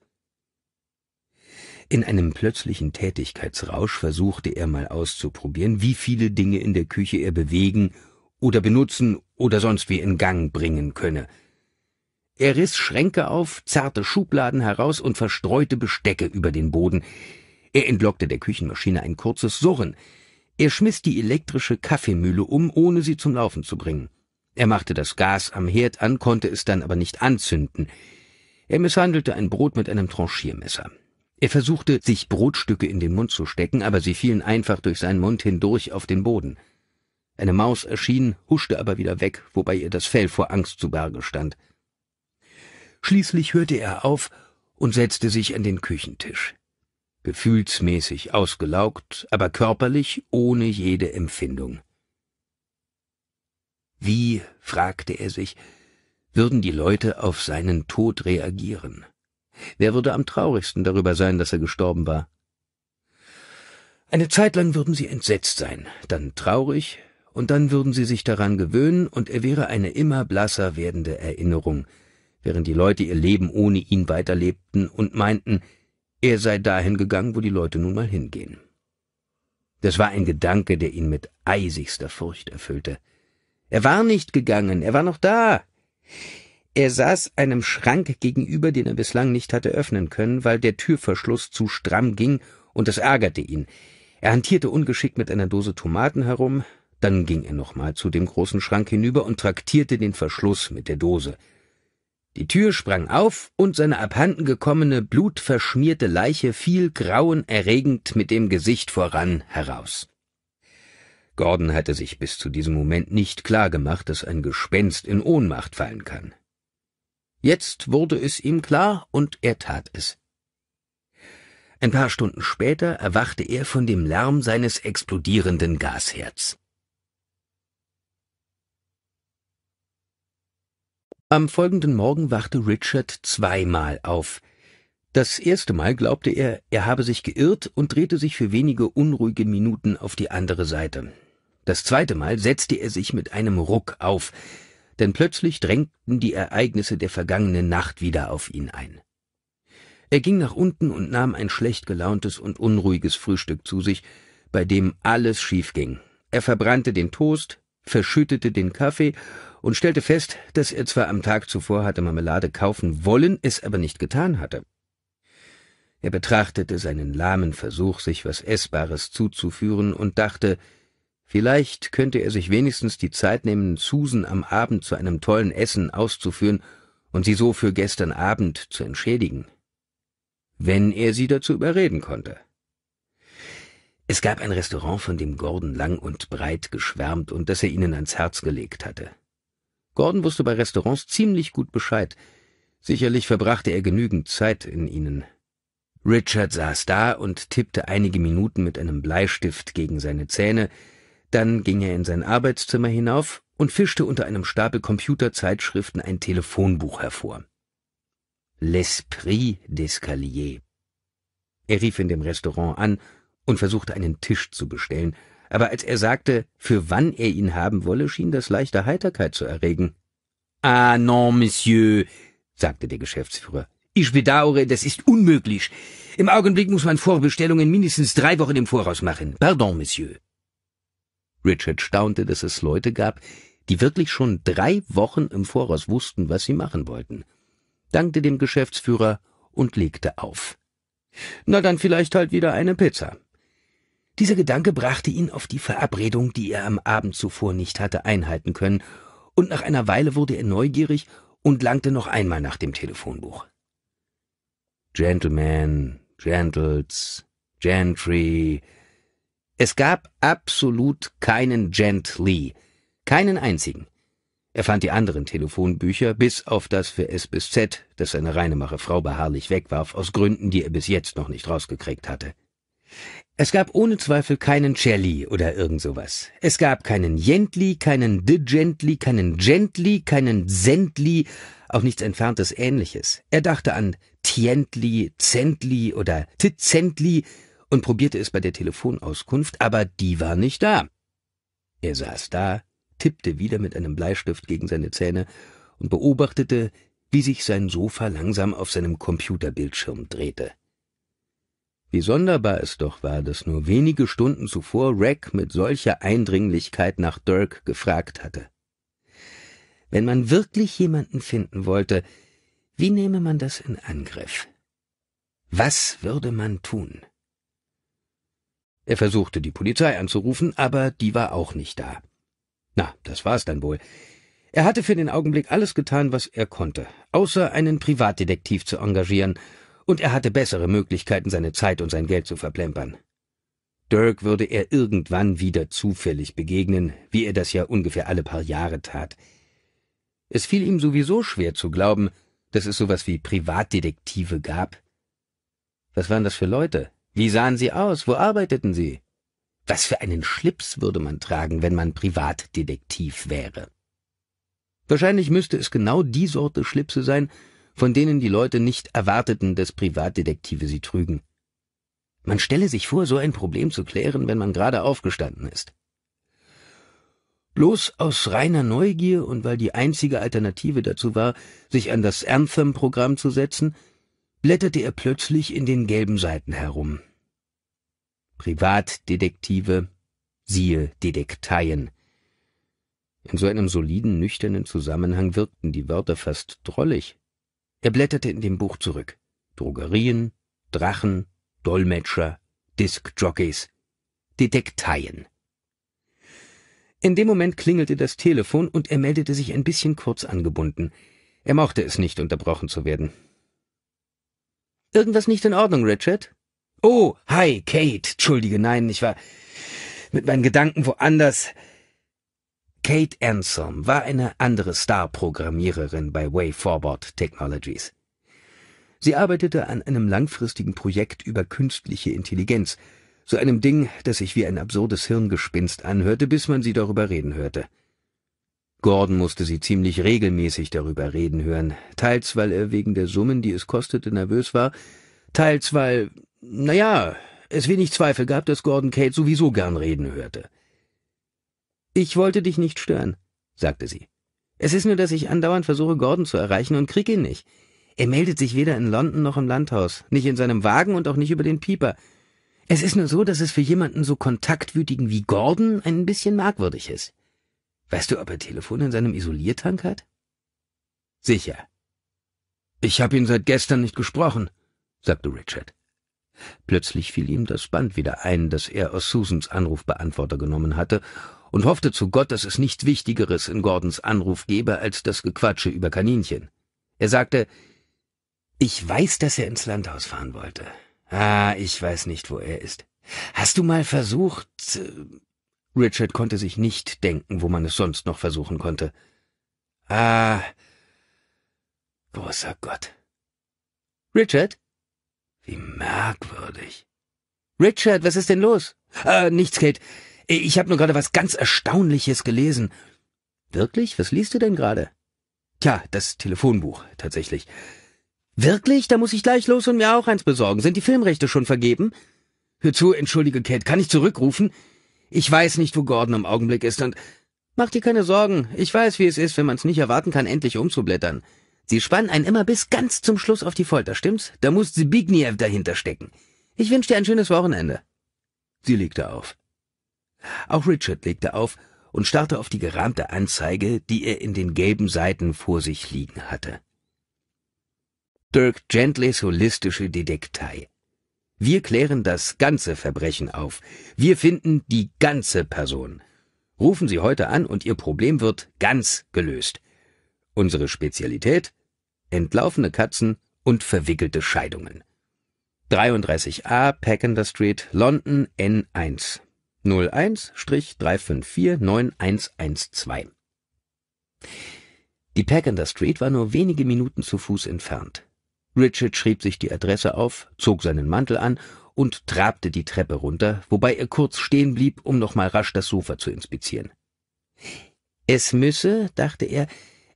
in einem plötzlichen Tätigkeitsrausch versuchte er mal auszuprobieren, wie viele Dinge in der Küche er bewegen oder benutzen oder sonst wie in Gang bringen könne. Er riss Schränke auf, zarte Schubladen heraus und verstreute Bestecke über den Boden. Er entlockte der Küchenmaschine ein kurzes Surren. Er schmiss die elektrische Kaffeemühle um, ohne sie zum Laufen zu bringen. Er machte das Gas am Herd an, konnte es dann aber nicht anzünden. Er misshandelte ein Brot mit einem Tranchiermesser. Er versuchte, sich Brotstücke in den Mund zu stecken, aber sie fielen einfach durch seinen Mund hindurch auf den Boden. Eine Maus erschien, huschte aber wieder weg, wobei ihr das Fell vor Angst zu Berge stand. Schließlich hörte er auf und setzte sich an den Küchentisch. Gefühlsmäßig ausgelaugt, aber körperlich ohne jede Empfindung. Wie, fragte er sich, würden die Leute auf seinen Tod reagieren? Wer würde am traurigsten darüber sein, dass er gestorben war? Eine Zeit lang würden sie entsetzt sein, dann traurig, und dann würden sie sich daran gewöhnen, und er wäre eine immer blasser werdende Erinnerung, während die Leute ihr Leben ohne ihn weiterlebten und meinten, er sei dahin gegangen, wo die Leute nun mal hingehen. Das war ein Gedanke, der ihn mit eisigster Furcht erfüllte. Er war nicht gegangen, er war noch da. Er saß einem Schrank gegenüber, den er bislang nicht hatte öffnen können, weil der Türverschluss zu stramm ging, und es ärgerte ihn. Er hantierte ungeschickt mit einer Dose Tomaten herum, dann ging er nochmal zu dem großen Schrank hinüber und traktierte den Verschluss mit der Dose. Die Tür sprang auf, und seine abhanden gekommene, blutverschmierte Leiche fiel grauenerregend mit dem Gesicht voran heraus. Gordon hatte sich bis zu diesem Moment nicht klar gemacht, dass ein Gespenst in Ohnmacht fallen kann. Jetzt wurde es ihm klar und er tat es. Ein paar Stunden später erwachte er von dem Lärm seines explodierenden Gasherds. Am folgenden Morgen wachte Richard zweimal auf. Das erste Mal glaubte er, er habe sich geirrt und drehte sich für wenige unruhige Minuten auf die andere Seite. Das zweite Mal setzte er sich mit einem Ruck auf, denn plötzlich drängten die Ereignisse der vergangenen Nacht wieder auf ihn ein. Er ging nach unten und nahm ein schlecht gelauntes und unruhiges Frühstück zu sich, bei dem alles schief ging. Er verbrannte den Toast, verschüttete den Kaffee und stellte fest, dass er zwar am Tag zuvor hatte Marmelade kaufen wollen, es aber nicht getan hatte. Er betrachtete seinen lahmen Versuch, sich was Essbares zuzuführen und dachte, Vielleicht könnte er sich wenigstens die Zeit nehmen, Susan am Abend zu einem tollen Essen auszuführen und sie so für gestern Abend zu entschädigen. Wenn er sie dazu überreden konnte. Es gab ein Restaurant, von dem Gordon lang und breit geschwärmt und das er ihnen ans Herz gelegt hatte. Gordon wusste bei Restaurants ziemlich gut Bescheid. Sicherlich verbrachte er genügend Zeit in ihnen. Richard saß da und tippte einige Minuten mit einem Bleistift gegen seine Zähne, dann ging er in sein Arbeitszimmer hinauf und fischte unter einem Stapel Computerzeitschriften ein Telefonbuch hervor. L'Esprit d'Escalier. Er rief in dem Restaurant an und versuchte einen Tisch zu bestellen, aber als er sagte, für wann er ihn haben wolle, schien das leichte Heiterkeit zu erregen. Ah non, Monsieur, sagte der Geschäftsführer. Ich bedauere, das ist unmöglich. Im Augenblick muss man Vorbestellungen mindestens drei Wochen im Voraus machen. Pardon, Monsieur. Richard staunte, dass es Leute gab, die wirklich schon drei Wochen im Voraus wussten, was sie machen wollten, dankte dem Geschäftsführer und legte auf. Na dann vielleicht halt wieder eine Pizza. Dieser Gedanke brachte ihn auf die Verabredung, die er am Abend zuvor nicht hatte einhalten können, und nach einer Weile wurde er neugierig und langte noch einmal nach dem Telefonbuch. Gentlemen, Gentles, Gentry, es gab absolut keinen Gent Lee. Keinen einzigen. Er fand die anderen Telefonbücher, bis auf das für S bis Z, das seine reinemache Frau beharrlich wegwarf, aus Gründen, die er bis jetzt noch nicht rausgekriegt hatte. Es gab ohne Zweifel keinen Celli oder irgend sowas. Es gab keinen Jentli, keinen De Gently, keinen Gently, keinen Zentli, auch nichts entferntes ähnliches. Er dachte an Tientli, Zentli oder Tizentli, und probierte es bei der Telefonauskunft, aber die war nicht da. Er saß da, tippte wieder mit einem Bleistift gegen seine Zähne und beobachtete, wie sich sein Sofa langsam auf seinem Computerbildschirm drehte. Wie sonderbar es doch war, dass nur wenige Stunden zuvor Rack mit solcher Eindringlichkeit nach Dirk gefragt hatte. Wenn man wirklich jemanden finden wollte, wie nehme man das in Angriff? Was würde man tun? Er versuchte, die Polizei anzurufen, aber die war auch nicht da. Na, das war's dann wohl. Er hatte für den Augenblick alles getan, was er konnte, außer einen Privatdetektiv zu engagieren, und er hatte bessere Möglichkeiten, seine Zeit und sein Geld zu verplempern. Dirk würde er irgendwann wieder zufällig begegnen, wie er das ja ungefähr alle paar Jahre tat. Es fiel ihm sowieso schwer zu glauben, dass es sowas wie Privatdetektive gab. Was waren das für Leute? Wie sahen Sie aus? Wo arbeiteten Sie? Was für einen Schlips würde man tragen, wenn man Privatdetektiv wäre? Wahrscheinlich müsste es genau die Sorte Schlipse sein, von denen die Leute nicht erwarteten, dass Privatdetektive sie trügen. Man stelle sich vor, so ein Problem zu klären, wenn man gerade aufgestanden ist. Bloß aus reiner Neugier und weil die einzige Alternative dazu war, sich an das Anthem-Programm zu setzen, blätterte er plötzlich in den gelben Seiten herum. Privatdetektive, siehe Detekteien. In so einem soliden, nüchternen Zusammenhang wirkten die Wörter fast drollig. Er blätterte in dem Buch zurück. Drogerien, Drachen, Dolmetscher, Diskjockeys, Detekteien. In dem Moment klingelte das Telefon und er meldete sich ein bisschen kurz angebunden. Er mochte es nicht, unterbrochen zu werden. Irgendwas nicht in Ordnung, Richard? Oh, hi, Kate. Entschuldige, nein, ich war mit meinen Gedanken woanders. Kate Ansom war eine andere Star-Programmiererin bei Way Forward Technologies. Sie arbeitete an einem langfristigen Projekt über künstliche Intelligenz, so einem Ding, das sich wie ein absurdes Hirngespinst anhörte, bis man sie darüber reden hörte. Gordon musste sie ziemlich regelmäßig darüber reden hören, teils weil er wegen der Summen, die es kostete, nervös war, teils weil, naja, es wenig Zweifel gab, dass Gordon Kate sowieso gern reden hörte. Ich wollte dich nicht stören, sagte sie. Es ist nur, dass ich andauernd versuche, Gordon zu erreichen und krieg ihn nicht. Er meldet sich weder in London noch im Landhaus, nicht in seinem Wagen und auch nicht über den Pieper. Es ist nur so, dass es für jemanden so kontaktwütigen wie Gordon ein bisschen merkwürdig ist. Weißt du, ob er Telefon in seinem Isoliertank hat? Sicher. Ich habe ihn seit gestern nicht gesprochen, sagte Richard. Plötzlich fiel ihm das Band wieder ein, das er aus Susans Anrufbeantworter genommen hatte, und hoffte zu Gott, dass es nichts Wichtigeres in Gordons Anruf gebe als das Gequatsche über Kaninchen. Er sagte, ich weiß, dass er ins Landhaus fahren wollte. Ah, ich weiß nicht, wo er ist. Hast du mal versucht, äh, Richard konnte sich nicht denken, wo man es sonst noch versuchen konnte. Ah. Großer Gott. Richard? Wie merkwürdig. Richard, was ist denn los? Ah, nichts, Kate. Ich habe nur gerade was ganz Erstaunliches gelesen. Wirklich? Was liest du denn gerade? Tja, das Telefonbuch, tatsächlich. Wirklich? Da muss ich gleich los und mir auch eins besorgen. Sind die Filmrechte schon vergeben? Hör zu, entschuldige Kate, kann ich zurückrufen? Ich weiß nicht, wo Gordon im Augenblick ist und mach dir keine Sorgen. Ich weiß, wie es ist, wenn man es nicht erwarten kann, endlich umzublättern. Sie spannen einen immer bis ganz zum Schluss auf die Folter, stimmt's? Da muss Zbigniew dahinter stecken. Ich wünsche dir ein schönes Wochenende. Sie legte auf. Auch Richard legte auf und starrte auf die gerahmte Anzeige, die er in den gelben Seiten vor sich liegen hatte. Dirk Gentlys holistische Dedektei. Wir klären das ganze Verbrechen auf. Wir finden die ganze Person. Rufen Sie heute an und Ihr Problem wird ganz gelöst. Unsere Spezialität? Entlaufene Katzen und verwickelte Scheidungen. 33a Packender Street, London N1 01-354-9112. Die Packender Street war nur wenige Minuten zu Fuß entfernt. Richard schrieb sich die Adresse auf, zog seinen Mantel an und trabte die Treppe runter, wobei er kurz stehen blieb, um nochmal rasch das Sofa zu inspizieren. Es müsse, dachte er,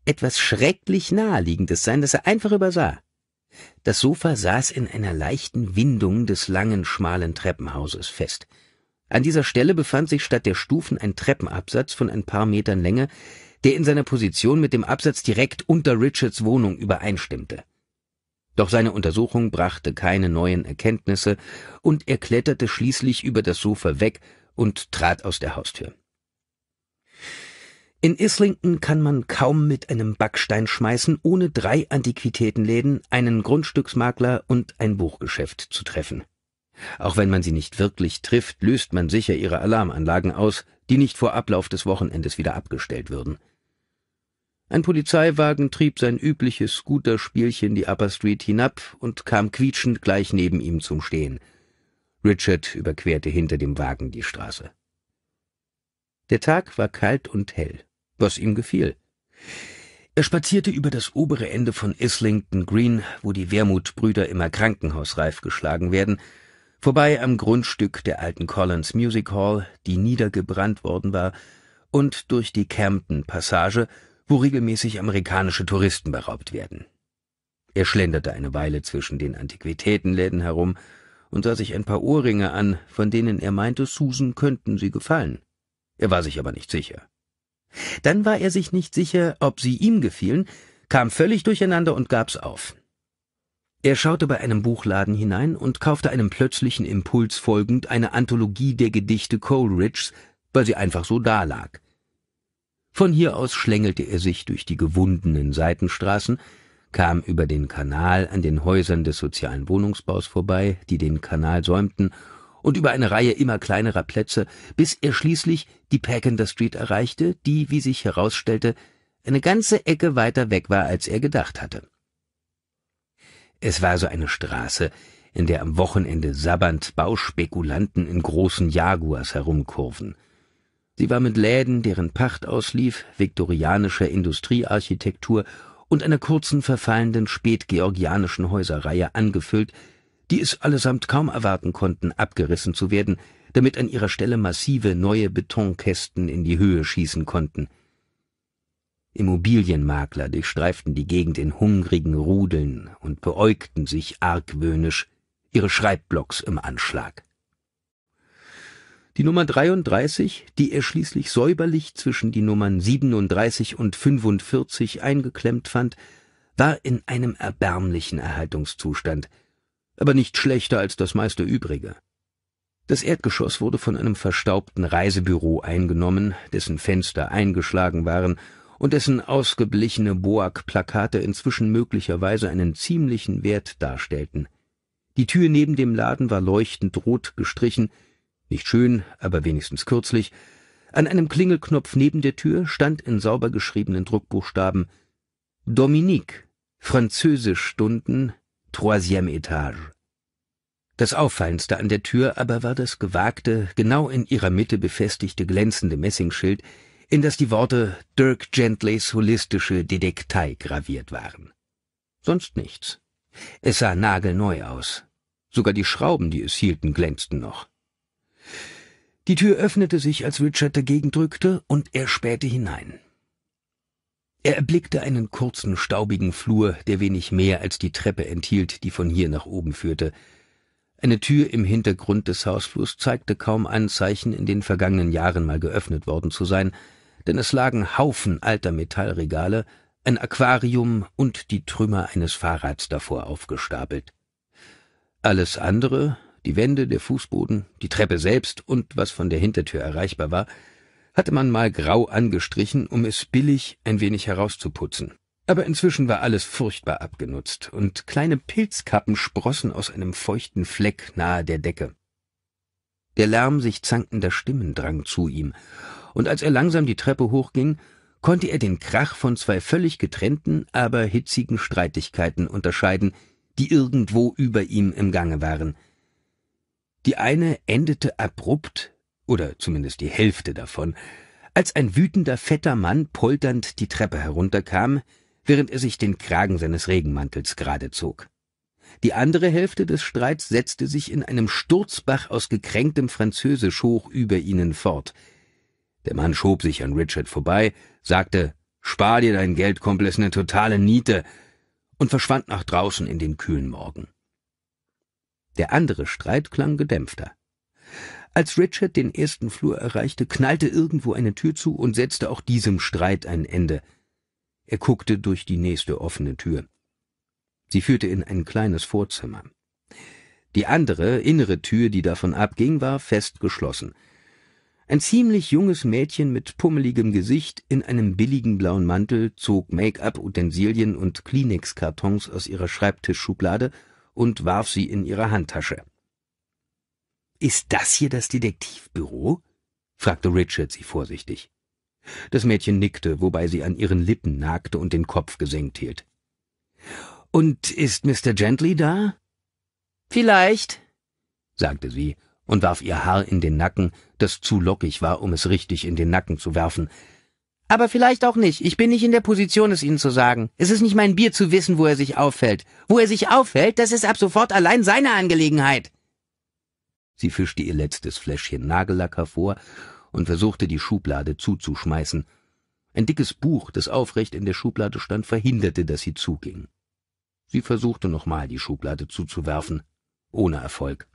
etwas schrecklich Naheliegendes sein, das er einfach übersah. Das Sofa saß in einer leichten Windung des langen, schmalen Treppenhauses fest. An dieser Stelle befand sich statt der Stufen ein Treppenabsatz von ein paar Metern Länge, der in seiner Position mit dem Absatz direkt unter Richards Wohnung übereinstimmte. Doch seine Untersuchung brachte keine neuen Erkenntnisse, und er kletterte schließlich über das Sofa weg und trat aus der Haustür. In Islington kann man kaum mit einem Backstein schmeißen, ohne drei Antiquitätenläden, einen Grundstücksmakler und ein Buchgeschäft zu treffen. Auch wenn man sie nicht wirklich trifft, löst man sicher ihre Alarmanlagen aus, die nicht vor Ablauf des Wochenendes wieder abgestellt würden. Ein Polizeiwagen trieb sein übliches Scooterspielchen die Upper Street hinab und kam quietschend gleich neben ihm zum Stehen. Richard überquerte hinter dem Wagen die Straße. Der Tag war kalt und hell, was ihm gefiel. Er spazierte über das obere Ende von Islington Green, wo die Wermutbrüder immer krankenhausreif geschlagen werden, vorbei am Grundstück der alten Collins Music Hall, die niedergebrannt worden war, und durch die Camden Passage, wo regelmäßig amerikanische Touristen beraubt werden. Er schlenderte eine Weile zwischen den Antiquitätenläden herum und sah sich ein paar Ohrringe an, von denen er meinte, Susan könnten sie gefallen. Er war sich aber nicht sicher. Dann war er sich nicht sicher, ob sie ihm gefielen, kam völlig durcheinander und gab's auf. Er schaute bei einem Buchladen hinein und kaufte einem plötzlichen Impuls folgend eine Anthologie der Gedichte Coleridge's, weil sie einfach so dalag. Von hier aus schlängelte er sich durch die gewundenen Seitenstraßen, kam über den Kanal an den Häusern des sozialen Wohnungsbaus vorbei, die den Kanal säumten, und über eine Reihe immer kleinerer Plätze, bis er schließlich die Packender Street erreichte, die, wie sich herausstellte, eine ganze Ecke weiter weg war, als er gedacht hatte. Es war so eine Straße, in der am Wochenende sabbernd Bauspekulanten in großen Jaguars herumkurven – Sie war mit Läden, deren Pacht auslief, viktorianischer Industriearchitektur und einer kurzen verfallenden spätgeorgianischen Häuserreihe angefüllt, die es allesamt kaum erwarten konnten, abgerissen zu werden, damit an ihrer Stelle massive neue Betonkästen in die Höhe schießen konnten. Immobilienmakler durchstreiften die Gegend in hungrigen Rudeln und beäugten sich argwöhnisch, ihre Schreibblocks im Anschlag. Die Nummer 33, die er schließlich säuberlich zwischen die Nummern 37 und 45 eingeklemmt fand, war in einem erbärmlichen Erhaltungszustand, aber nicht schlechter als das meiste übrige. Das Erdgeschoss wurde von einem verstaubten Reisebüro eingenommen, dessen Fenster eingeschlagen waren und dessen ausgeblichene Boak-Plakate inzwischen möglicherweise einen ziemlichen Wert darstellten. Die Tür neben dem Laden war leuchtend rot gestrichen, nicht schön, aber wenigstens kürzlich, an einem Klingelknopf neben der Tür stand in sauber geschriebenen Druckbuchstaben Dominique, Französischstunden, Troisième Etage. Das Auffallendste an der Tür aber war das gewagte, genau in ihrer Mitte befestigte glänzende Messingschild, in das die Worte Dirk Gentleys holistische Detektei graviert waren. Sonst nichts. Es sah nagelneu aus. Sogar die Schrauben, die es hielten, glänzten noch. Die Tür öffnete sich, als Richard dagegen drückte, und er spähte hinein. Er erblickte einen kurzen, staubigen Flur, der wenig mehr als die Treppe enthielt, die von hier nach oben führte. Eine Tür im Hintergrund des Hausflurs zeigte kaum Anzeichen, in den vergangenen Jahren mal geöffnet worden zu sein, denn es lagen Haufen alter Metallregale, ein Aquarium und die Trümmer eines Fahrrads davor aufgestapelt. Alles andere die Wände, der Fußboden, die Treppe selbst und was von der Hintertür erreichbar war, hatte man mal grau angestrichen, um es billig ein wenig herauszuputzen. Aber inzwischen war alles furchtbar abgenutzt, und kleine Pilzkappen sprossen aus einem feuchten Fleck nahe der Decke. Der Lärm sich zankender Stimmen drang zu ihm, und als er langsam die Treppe hochging, konnte er den Krach von zwei völlig getrennten, aber hitzigen Streitigkeiten unterscheiden, die irgendwo über ihm im Gange waren. Die eine endete abrupt, oder zumindest die Hälfte davon, als ein wütender, fetter Mann polternd die Treppe herunterkam, während er sich den Kragen seines Regenmantels gerade zog. Die andere Hälfte des Streits setzte sich in einem Sturzbach aus gekränktem Französisch hoch über ihnen fort. Der Mann schob sich an Richard vorbei, sagte, Spar dir dein Geld, Kumpel, ist eine totale Niete, und verschwand nach draußen in den kühlen Morgen. Der andere Streit klang gedämpfter. Als Richard den ersten Flur erreichte, knallte irgendwo eine Tür zu und setzte auch diesem Streit ein Ende. Er guckte durch die nächste offene Tür. Sie führte in ein kleines Vorzimmer. Die andere, innere Tür, die davon abging, war festgeschlossen. Ein ziemlich junges Mädchen mit pummeligem Gesicht in einem billigen blauen Mantel zog Make-up-Utensilien und Kleenex-Kartons aus ihrer Schreibtischschublade und warf sie in ihre Handtasche. Ist das hier das Detektivbüro? fragte Richard sie vorsichtig. Das Mädchen nickte, wobei sie an ihren Lippen nagte und den Kopf gesenkt hielt. Und ist Mr. Gently da? Vielleicht, sagte sie und warf ihr Haar in den Nacken, das zu lockig war, um es richtig in den Nacken zu werfen, aber vielleicht auch nicht. Ich bin nicht in der Position, es Ihnen zu sagen. Es ist nicht mein Bier zu wissen, wo er sich auffällt. Wo er sich auffällt, das ist ab sofort allein seine Angelegenheit. Sie fischte ihr letztes Fläschchen Nagellack hervor und versuchte, die Schublade zuzuschmeißen. Ein dickes Buch, das aufrecht in der Schublade stand, verhinderte, dass sie zuging. Sie versuchte nochmal, die Schublade zuzuwerfen, ohne Erfolg.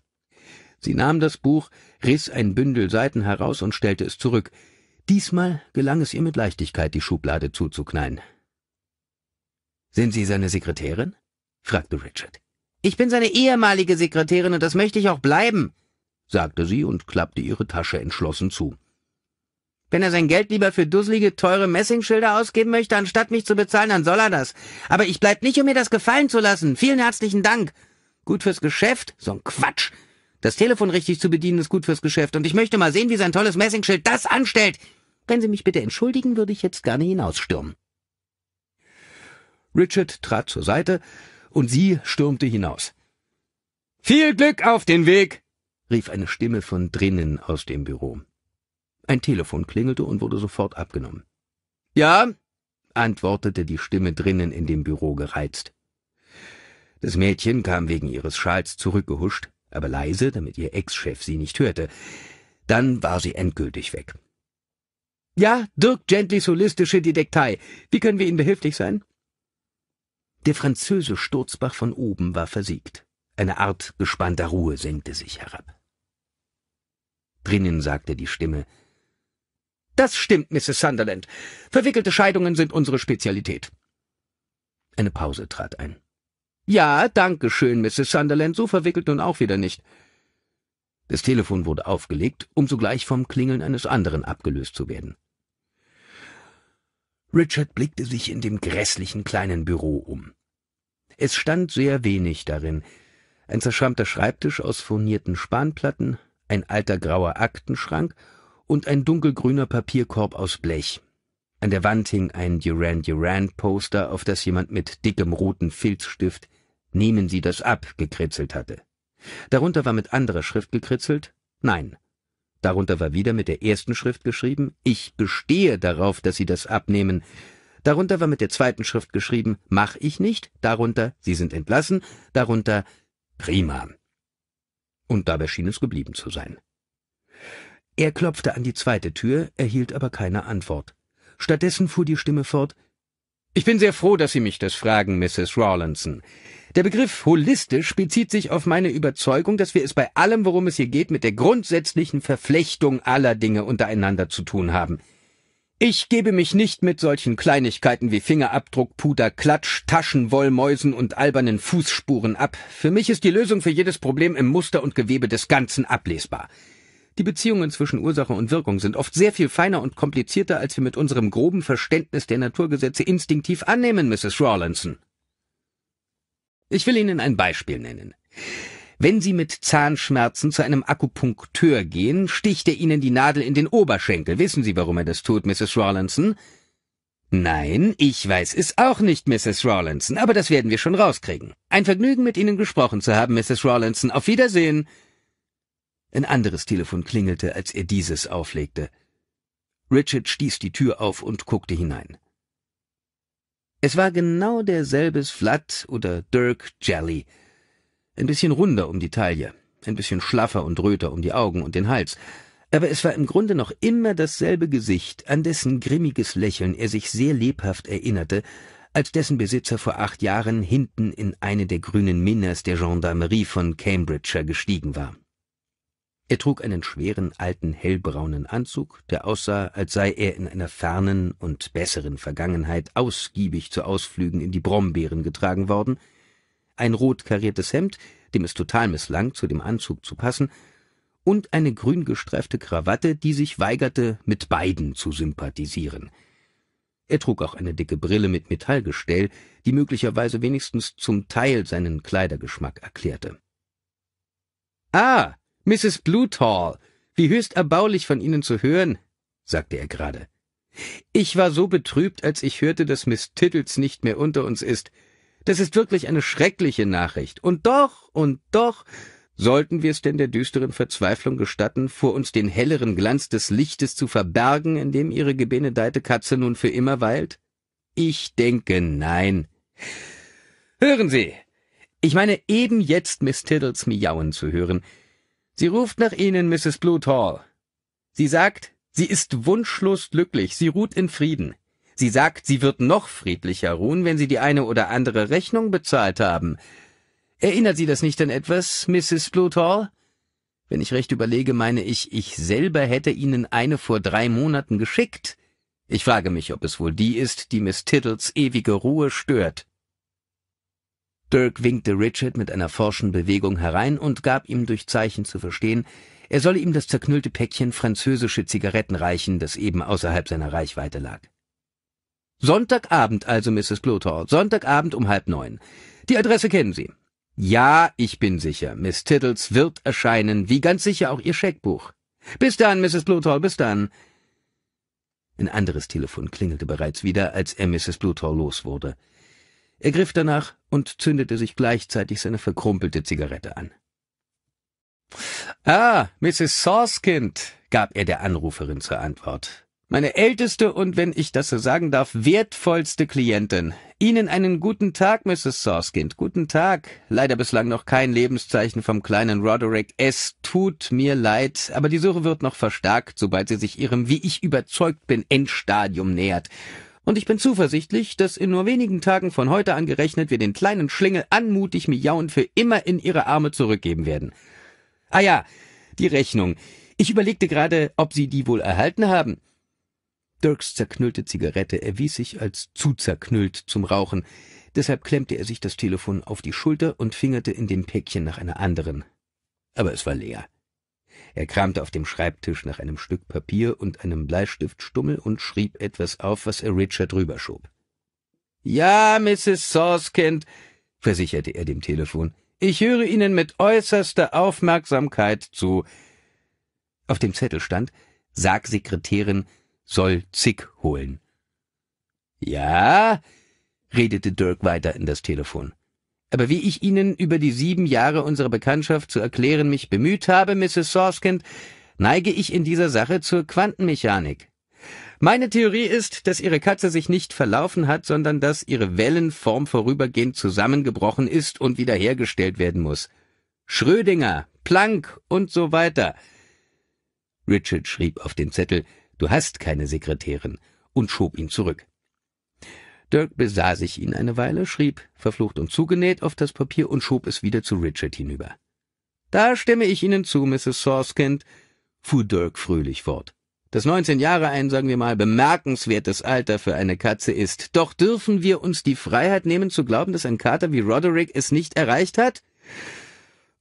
Sie nahm das Buch, riss ein Bündel Seiten heraus und stellte es zurück. Diesmal gelang es ihr mit Leichtigkeit, die Schublade zuzuknallen. Sind Sie seine Sekretärin? fragte Richard. Ich bin seine ehemalige Sekretärin und das möchte ich auch bleiben, sagte sie und klappte ihre Tasche entschlossen zu. Wenn er sein Geld lieber für dusselige, teure Messingschilder ausgeben möchte, anstatt mich zu bezahlen, dann soll er das. Aber ich bleib nicht, um mir das gefallen zu lassen. Vielen herzlichen Dank. Gut fürs Geschäft? So ein Quatsch. Das Telefon richtig zu bedienen ist gut fürs Geschäft und ich möchte mal sehen, wie sein tolles Messingschild das anstellt. Wenn Sie mich bitte entschuldigen, würde ich jetzt gerne hinausstürmen. Richard trat zur Seite, und sie stürmte hinaus. Viel Glück auf den Weg! rief eine Stimme von drinnen aus dem Büro. Ein Telefon klingelte und wurde sofort abgenommen. Ja, antwortete die Stimme drinnen in dem Büro gereizt. Das Mädchen kam wegen ihres Schals zurückgehuscht, aber leise, damit ihr Ex-Chef sie nicht hörte. Dann war sie endgültig weg. Ja, Dirk Gentlys holistische Detektei. Wie können wir Ihnen behilflich sein? Der Französe Sturzbach von oben war versiegt. Eine Art gespannter Ruhe senkte sich herab. Drinnen sagte die Stimme, das stimmt, Mrs. Sunderland. Verwickelte Scheidungen sind unsere Spezialität. Eine Pause trat ein. Ja, danke schön, Mrs. Sunderland, so verwickelt nun auch wieder nicht. Das Telefon wurde aufgelegt, um sogleich vom Klingeln eines anderen abgelöst zu werden. Richard blickte sich in dem grässlichen kleinen Büro um. Es stand sehr wenig darin. Ein zerschrammter Schreibtisch aus furnierten Spanplatten, ein alter grauer Aktenschrank und ein dunkelgrüner Papierkorb aus Blech. An der Wand hing ein Duran Duran Poster, auf das jemand mit dickem roten Filzstift Nehmen Sie das ab gekritzelt hatte. Darunter war mit anderer Schrift gekritzelt Nein. Darunter war wieder mit der ersten Schrift geschrieben Ich bestehe darauf, dass Sie das abnehmen. Darunter war mit der zweiten Schrift geschrieben Mach ich nicht. Darunter Sie sind entlassen. Darunter Prima. Und dabei schien es geblieben zu sein. Er klopfte an die zweite Tür, erhielt aber keine Antwort. Stattdessen fuhr die Stimme fort Ich bin sehr froh, dass Sie mich das fragen, Mrs. Rawlinson. Der Begriff holistisch bezieht sich auf meine Überzeugung, dass wir es bei allem, worum es hier geht, mit der grundsätzlichen Verflechtung aller Dinge untereinander zu tun haben. Ich gebe mich nicht mit solchen Kleinigkeiten wie Fingerabdruck, Puder, Klatsch, Taschenwollmäusen und albernen Fußspuren ab. Für mich ist die Lösung für jedes Problem im Muster und Gewebe des Ganzen ablesbar. Die Beziehungen zwischen Ursache und Wirkung sind oft sehr viel feiner und komplizierter, als wir mit unserem groben Verständnis der Naturgesetze instinktiv annehmen, Mrs. Rawlinson. Ich will Ihnen ein Beispiel nennen. Wenn Sie mit Zahnschmerzen zu einem Akupunkteur gehen, sticht er Ihnen die Nadel in den Oberschenkel. Wissen Sie, warum er das tut, Mrs. Rawlinson? Nein, ich weiß es auch nicht, Mrs. Rawlinson, aber das werden wir schon rauskriegen. Ein Vergnügen, mit Ihnen gesprochen zu haben, Mrs. Rawlinson. Auf Wiedersehen. Ein anderes Telefon klingelte, als er dieses auflegte. Richard stieß die Tür auf und guckte hinein. Es war genau derselbe Flat oder Dirk Jelly. Ein bisschen runder um die Taille, ein bisschen schlaffer und röter um die Augen und den Hals. Aber es war im Grunde noch immer dasselbe Gesicht, an dessen grimmiges Lächeln er sich sehr lebhaft erinnerte, als dessen Besitzer vor acht Jahren hinten in eine der grünen Minas der Gendarmerie von Cambridgeshire gestiegen war. Er trug einen schweren alten hellbraunen Anzug, der aussah, als sei er in einer fernen und besseren Vergangenheit ausgiebig zu Ausflügen in die Brombeeren getragen worden, ein rot kariertes Hemd, dem es total misslang, zu dem Anzug zu passen, und eine grün gestreifte Krawatte, die sich weigerte, mit beiden zu sympathisieren. Er trug auch eine dicke Brille mit Metallgestell, die möglicherweise wenigstens zum Teil seinen Kleidergeschmack erklärte. Ah, Mrs. Bluthall, wie höchst erbaulich von Ihnen zu hören, sagte er gerade. Ich war so betrübt, als ich hörte, dass Miss Tittles nicht mehr unter uns ist. Das ist wirklich eine schreckliche Nachricht. Und doch, und doch, sollten wir es denn der düsteren Verzweiflung gestatten, vor uns den helleren Glanz des Lichtes zu verbergen, in dem ihre gebenedeite Katze nun für immer weilt? Ich denke nein. Hören Sie! Ich meine eben jetzt Miss Tiddles miauen zu hören. Sie ruft nach Ihnen, Mrs. Bluthall. Sie sagt, sie ist wunschlos glücklich, sie ruht in Frieden. Sie sagt, sie wird noch friedlicher ruhen, wenn Sie die eine oder andere Rechnung bezahlt haben. Erinnert Sie das nicht an etwas, Mrs. Bluthall? Wenn ich recht überlege, meine ich, ich selber hätte Ihnen eine vor drei Monaten geschickt. Ich frage mich, ob es wohl die ist, die Miss Tittles ewige Ruhe stört. Dirk winkte Richard mit einer forschen Bewegung herein und gab ihm durch Zeichen zu verstehen, er solle ihm das zerknüllte Päckchen französische Zigaretten reichen, das eben außerhalb seiner Reichweite lag. Sonntagabend also, Mrs. Glotor, Sonntagabend um halb neun. Die Adresse kennen Sie. Ja, ich bin sicher, Miss Tittles wird erscheinen, wie ganz sicher auch Ihr Scheckbuch. Bis dann, Mrs. Bluthall, bis dann. Ein anderes Telefon klingelte bereits wieder, als er Mrs. Bluthall los wurde. Er griff danach, und zündete sich gleichzeitig seine verkrumpelte Zigarette an. Ah, Mrs. Sorskind, gab er der Anruferin zur Antwort. Meine älteste und, wenn ich das so sagen darf, wertvollste Klientin. Ihnen einen guten Tag, Mrs. Sorskind. Guten Tag. Leider bislang noch kein Lebenszeichen vom kleinen Roderick. Es tut mir leid, aber die Suche wird noch verstärkt, sobald sie sich ihrem, wie ich überzeugt bin, Endstadium nähert und ich bin zuversichtlich, dass in nur wenigen Tagen von heute angerechnet wir den kleinen Schlingel anmutig miauend für immer in ihre Arme zurückgeben werden. Ah ja, die Rechnung. Ich überlegte gerade, ob Sie die wohl erhalten haben. Dirks zerknüllte Zigarette erwies sich als zu zerknüllt zum Rauchen. Deshalb klemmte er sich das Telefon auf die Schulter und fingerte in dem Päckchen nach einer anderen. Aber es war leer. Er kramte auf dem Schreibtisch nach einem Stück Papier und einem Bleistiftstummel und schrieb etwas auf, was er Richard rüberschob. Ja, Mrs. Sorskind, versicherte er dem Telefon, ich höre Ihnen mit äußerster Aufmerksamkeit zu. Auf dem Zettel stand, sag Sekretärin, soll Zick holen. Ja, redete Dirk weiter in das Telefon aber wie ich Ihnen über die sieben Jahre unserer Bekanntschaft zu erklären mich bemüht habe, Mrs. Sorskind, neige ich in dieser Sache zur Quantenmechanik. Meine Theorie ist, dass Ihre Katze sich nicht verlaufen hat, sondern dass ihre Wellenform vorübergehend zusammengebrochen ist und wiederhergestellt werden muss. Schrödinger, Planck und so weiter. Richard schrieb auf den Zettel, du hast keine Sekretärin, und schob ihn zurück. Dirk besah sich ihn eine Weile, schrieb verflucht und zugenäht auf das Papier und schob es wieder zu Richard hinüber. Da stimme ich Ihnen zu, Mrs. Sorskind, fuhr Dirk fröhlich fort. Dass neunzehn Jahre ein, sagen wir mal, bemerkenswertes Alter für eine Katze ist. Doch dürfen wir uns die Freiheit nehmen zu glauben, dass ein Kater wie Roderick es nicht erreicht hat?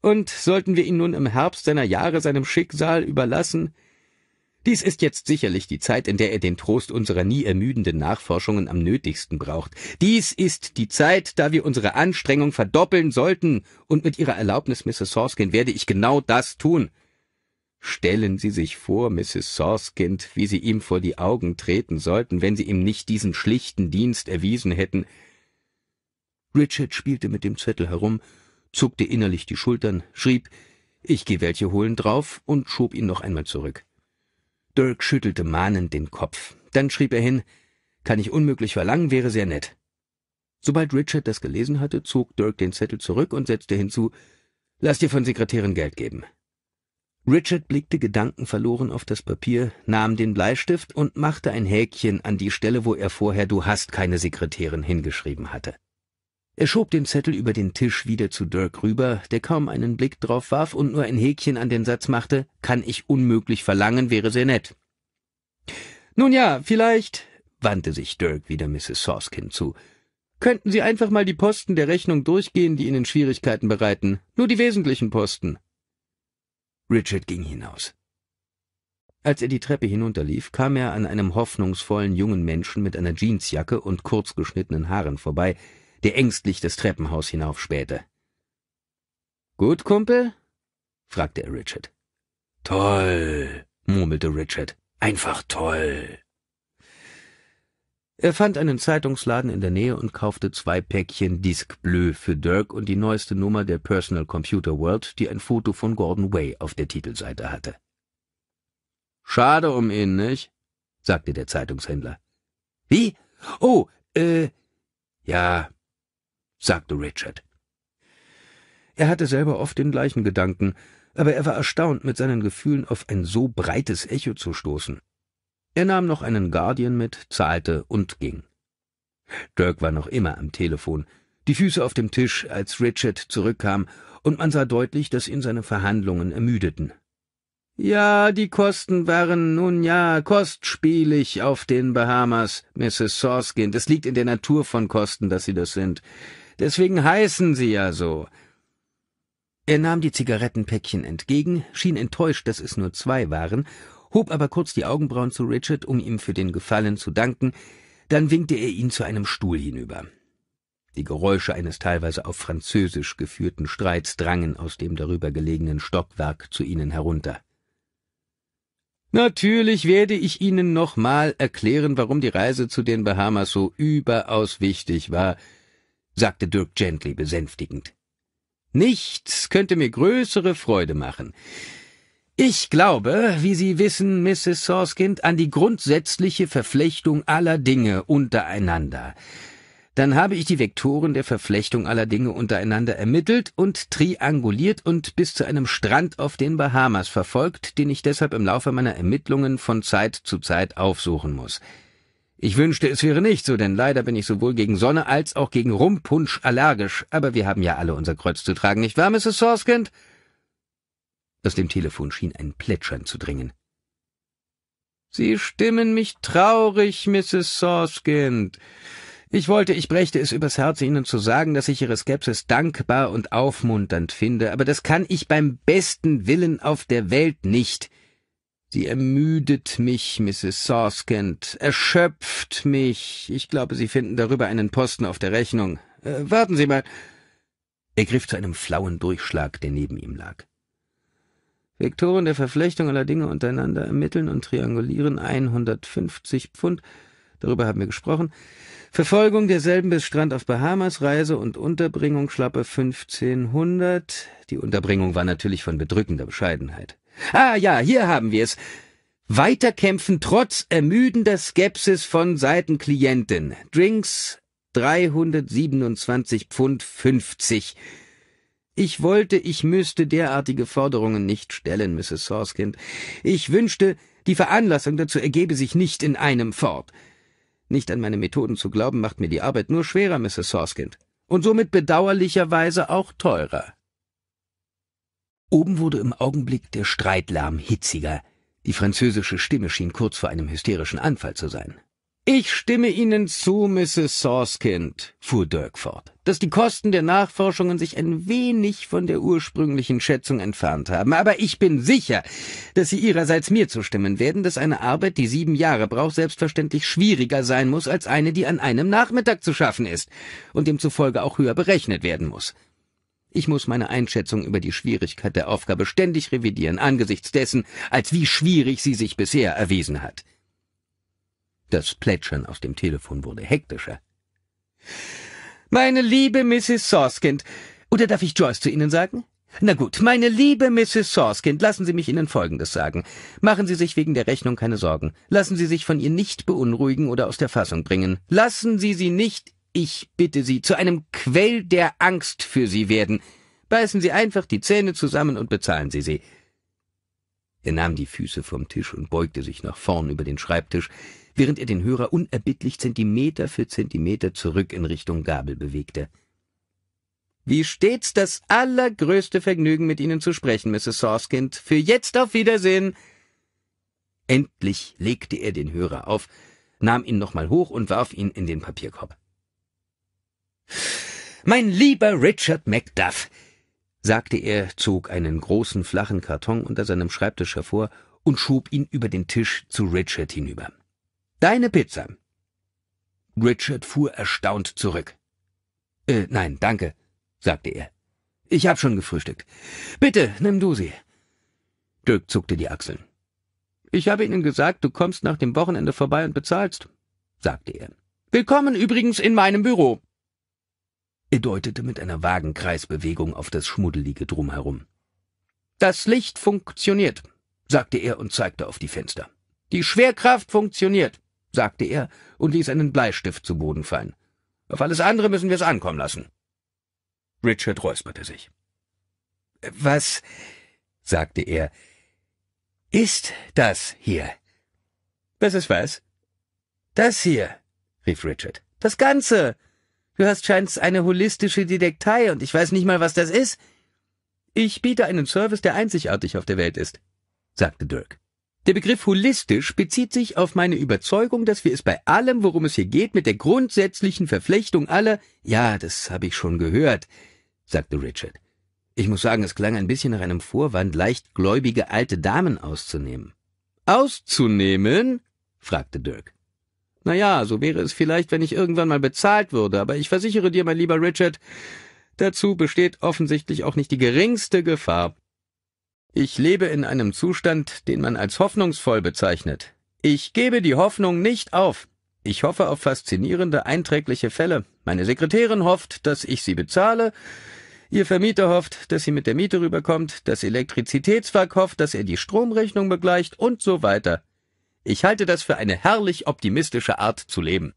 Und sollten wir ihn nun im Herbst seiner Jahre seinem Schicksal überlassen, dies ist jetzt sicherlich die Zeit, in der er den Trost unserer nie ermüdenden Nachforschungen am nötigsten braucht. Dies ist die Zeit, da wir unsere Anstrengung verdoppeln sollten, und mit Ihrer Erlaubnis, Mrs. Sorskind, werde ich genau das tun. Stellen Sie sich vor, Mrs. Sorskind, wie Sie ihm vor die Augen treten sollten, wenn Sie ihm nicht diesen schlichten Dienst erwiesen hätten. Richard spielte mit dem Zettel herum, zuckte innerlich die Schultern, schrieb, ich gehe welche holen drauf und schob ihn noch einmal zurück. Dirk schüttelte mahnend den Kopf. Dann schrieb er hin, kann ich unmöglich verlangen, wäre sehr nett. Sobald Richard das gelesen hatte, zog Dirk den Zettel zurück und setzte hinzu, lass dir von Sekretärin Geld geben. Richard blickte gedankenverloren auf das Papier, nahm den Bleistift und machte ein Häkchen an die Stelle, wo er vorher Du hast keine Sekretärin hingeschrieben hatte. Er schob den Zettel über den Tisch wieder zu Dirk rüber, der kaum einen Blick drauf warf und nur ein Häkchen an den Satz machte, kann ich unmöglich verlangen, wäre sehr nett. Nun ja, vielleicht, wandte sich Dirk wieder Mrs. Sorskin zu, könnten Sie einfach mal die Posten der Rechnung durchgehen, die Ihnen Schwierigkeiten bereiten, nur die wesentlichen Posten. Richard ging hinaus. Als er die Treppe hinunterlief, kam er an einem hoffnungsvollen jungen Menschen mit einer Jeansjacke und kurzgeschnittenen Haaren vorbei, der ängstlich das Treppenhaus hinaufspähte. Gut, Kumpel? fragte er Richard. Toll, murmelte Richard. Einfach toll. Er fand einen Zeitungsladen in der Nähe und kaufte zwei Päckchen Disque Bleu für Dirk und die neueste Nummer der Personal Computer World, die ein Foto von Gordon Way auf der Titelseite hatte. Schade um ihn, nicht? sagte der Zeitungshändler. Wie? Oh, äh. Ja, sagte Richard. Er hatte selber oft den gleichen Gedanken, aber er war erstaunt, mit seinen Gefühlen auf ein so breites Echo zu stoßen. Er nahm noch einen Guardian mit, zahlte und ging. Dirk war noch immer am Telefon, die Füße auf dem Tisch, als Richard zurückkam, und man sah deutlich, dass ihn seine Verhandlungen ermüdeten. Ja, die Kosten waren nun ja kostspielig auf den Bahamas, Mrs. Sorskin. Es liegt in der Natur von Kosten, dass sie das sind. Deswegen heißen sie ja so. Er nahm die Zigarettenpäckchen entgegen, schien enttäuscht, dass es nur zwei waren, hob aber kurz die Augenbrauen zu Richard, um ihm für den Gefallen zu danken, dann winkte er ihn zu einem Stuhl hinüber. Die Geräusche eines teilweise auf Französisch geführten Streits drangen aus dem darüber gelegenen Stockwerk zu ihnen herunter. Natürlich werde ich Ihnen nochmal erklären, warum die Reise zu den Bahamas so überaus wichtig war, sagte Dirk gently besänftigend. Nichts könnte mir größere Freude machen. Ich glaube, wie Sie wissen, Mrs. Sorskind, an die grundsätzliche Verflechtung aller Dinge untereinander. Dann habe ich die Vektoren der Verflechtung aller Dinge untereinander ermittelt und trianguliert und bis zu einem Strand auf den Bahamas verfolgt, den ich deshalb im Laufe meiner Ermittlungen von Zeit zu Zeit aufsuchen muss. Ich wünschte, es wäre nicht so, denn leider bin ich sowohl gegen Sonne als auch gegen Rumpunsch allergisch. Aber wir haben ja alle unser Kreuz zu tragen, nicht wahr, Mrs. Sorskind? Aus dem Telefon schien ein Plätschern zu dringen. Sie stimmen mich traurig, Mrs. Sorskind. Ich wollte, ich brächte es übers Herz, Ihnen zu sagen, dass ich Ihre Skepsis dankbar und aufmunternd finde, aber das kann ich beim besten Willen auf der Welt nicht. Sie ermüdet mich, Mrs. Sarskent, erschöpft mich. Ich glaube, Sie finden darüber einen Posten auf der Rechnung. Äh, warten Sie mal. Er griff zu einem flauen Durchschlag, der neben ihm lag. Vektoren der Verflechtung aller Dinge untereinander ermitteln und triangulieren 150 Pfund. Darüber haben wir gesprochen. Verfolgung derselben bis Strand auf Bahamas, Reise und Unterbringung schlappe 1500. Die Unterbringung war natürlich von bedrückender Bescheidenheit. Ah ja, hier haben wir es. Weiterkämpfen trotz ermüdender Skepsis von Seiten Klienten. Drinks 327 Pfund 50. Ich wollte, ich müsste derartige Forderungen nicht stellen, Mrs. Sorskind. Ich wünschte, die Veranlassung dazu ergebe sich nicht in einem fort. Nicht an meine Methoden zu glauben, macht mir die Arbeit nur schwerer, Mrs. Sorskind, und somit bedauerlicherweise auch teurer. Oben wurde im Augenblick der Streit hitziger. Die französische Stimme schien kurz vor einem hysterischen Anfall zu sein. Ich stimme Ihnen zu, Mrs. Sorskind, fuhr Dirk fort, dass die Kosten der Nachforschungen sich ein wenig von der ursprünglichen Schätzung entfernt haben. Aber ich bin sicher, dass Sie Ihrerseits mir zustimmen werden, dass eine Arbeit, die sieben Jahre braucht, selbstverständlich schwieriger sein muss als eine, die an einem Nachmittag zu schaffen ist und demzufolge auch höher berechnet werden muss. Ich muss meine Einschätzung über die Schwierigkeit der Aufgabe ständig revidieren, angesichts dessen, als wie schwierig sie sich bisher erwiesen hat. Das Plätschern aus dem Telefon wurde hektischer. Meine liebe Mrs. Sorskind, oder darf ich Joyce zu Ihnen sagen? Na gut, meine liebe Mrs. Sorskind, lassen Sie mich Ihnen Folgendes sagen. Machen Sie sich wegen der Rechnung keine Sorgen. Lassen Sie sich von ihr nicht beunruhigen oder aus der Fassung bringen. Lassen Sie sie nicht ich bitte Sie, zu einem Quell der Angst für Sie werden. Beißen Sie einfach die Zähne zusammen und bezahlen Sie sie. Er nahm die Füße vom Tisch und beugte sich nach vorn über den Schreibtisch, während er den Hörer unerbittlich Zentimeter für Zentimeter zurück in Richtung Gabel bewegte. Wie stets das allergrößte Vergnügen, mit Ihnen zu sprechen, Mrs. Sorskind. Für jetzt auf Wiedersehen. Endlich legte er den Hörer auf, nahm ihn nochmal hoch und warf ihn in den Papierkorb. Mein lieber Richard Macduff, sagte er, zog einen großen flachen Karton unter seinem Schreibtisch hervor und schob ihn über den Tisch zu Richard hinüber. Deine Pizza. Richard fuhr erstaunt zurück. Äh, nein, danke, sagte er. Ich hab schon gefrühstückt. Bitte, nimm du sie. Dirk zuckte die Achseln. Ich habe Ihnen gesagt, du kommst nach dem Wochenende vorbei und bezahlst, sagte er. Willkommen übrigens in meinem Büro. Er deutete mit einer vagen Kreisbewegung auf das schmuddelige Drumherum. Das Licht funktioniert, sagte er und zeigte auf die Fenster. Die Schwerkraft funktioniert, sagte er und ließ einen Bleistift zu Boden fallen. Auf alles andere müssen wir es ankommen lassen. Richard räusperte sich. Was, sagte er, ist das hier? Das ist was? Das hier, rief Richard. Das Ganze. Du hast scheint's eine holistische Detektei und ich weiß nicht mal, was das ist. Ich biete einen Service, der einzigartig auf der Welt ist, sagte Dirk. Der Begriff holistisch bezieht sich auf meine Überzeugung, dass wir es bei allem, worum es hier geht, mit der grundsätzlichen Verflechtung aller Ja, das habe ich schon gehört, sagte Richard. Ich muss sagen, es klang ein bisschen nach einem Vorwand, leichtgläubige alte Damen auszunehmen. Auszunehmen? fragte Dirk. Na ja, so wäre es vielleicht, wenn ich irgendwann mal bezahlt würde, aber ich versichere dir, mein lieber Richard, dazu besteht offensichtlich auch nicht die geringste Gefahr. Ich lebe in einem Zustand, den man als hoffnungsvoll bezeichnet. Ich gebe die Hoffnung nicht auf. Ich hoffe auf faszinierende, einträgliche Fälle. Meine Sekretärin hofft, dass ich sie bezahle, Ihr Vermieter hofft, dass sie mit der Miete rüberkommt, das Elektrizitätswerk hofft, dass er die Stromrechnung begleicht und so weiter. Ich halte das für eine herrlich optimistische Art zu leben.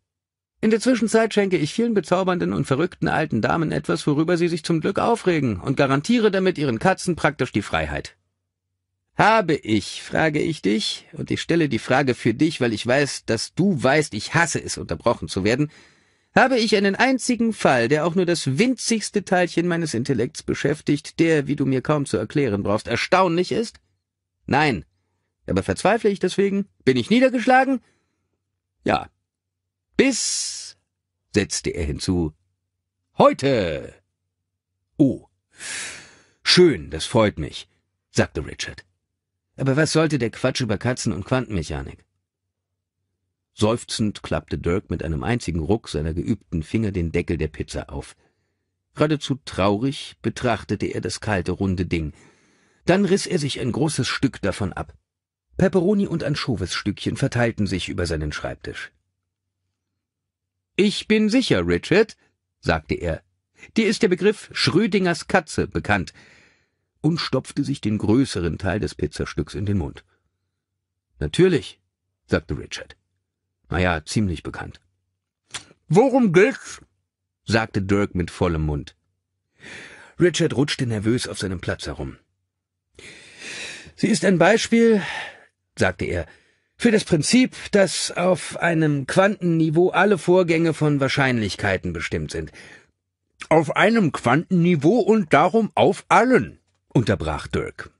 In der Zwischenzeit schenke ich vielen bezaubernden und verrückten alten Damen etwas, worüber sie sich zum Glück aufregen, und garantiere damit ihren Katzen praktisch die Freiheit. Habe ich, frage ich dich, und ich stelle die Frage für dich, weil ich weiß, dass du weißt, ich hasse es, unterbrochen zu werden, habe ich einen einzigen Fall, der auch nur das winzigste Teilchen meines Intellekts beschäftigt, der, wie du mir kaum zu erklären brauchst, erstaunlich ist? Nein, aber verzweifle ich deswegen? Bin ich niedergeschlagen? Ja. Bis, setzte er hinzu, heute. Oh. Schön, das freut mich, sagte Richard. Aber was sollte der Quatsch über Katzen und Quantenmechanik? Seufzend klappte Dirk mit einem einzigen Ruck seiner geübten Finger den Deckel der Pizza auf. Geradezu traurig betrachtete er das kalte, runde Ding. Dann riss er sich ein großes Stück davon ab. Peperoni und Anchovisstückchen verteilten sich über seinen Schreibtisch. Ich bin sicher, Richard, sagte er. Dir ist der Begriff Schrödingers Katze bekannt und stopfte sich den größeren Teil des Pizzastücks in den Mund. Natürlich, sagte Richard. Naja, ziemlich bekannt. Worum geht's? sagte Dirk mit vollem Mund. Richard rutschte nervös auf seinem Platz herum. Sie ist ein Beispiel sagte er, für das Prinzip, dass auf einem Quantenniveau alle Vorgänge von Wahrscheinlichkeiten bestimmt sind. Auf einem Quantenniveau und darum auf allen, unterbrach Dirk.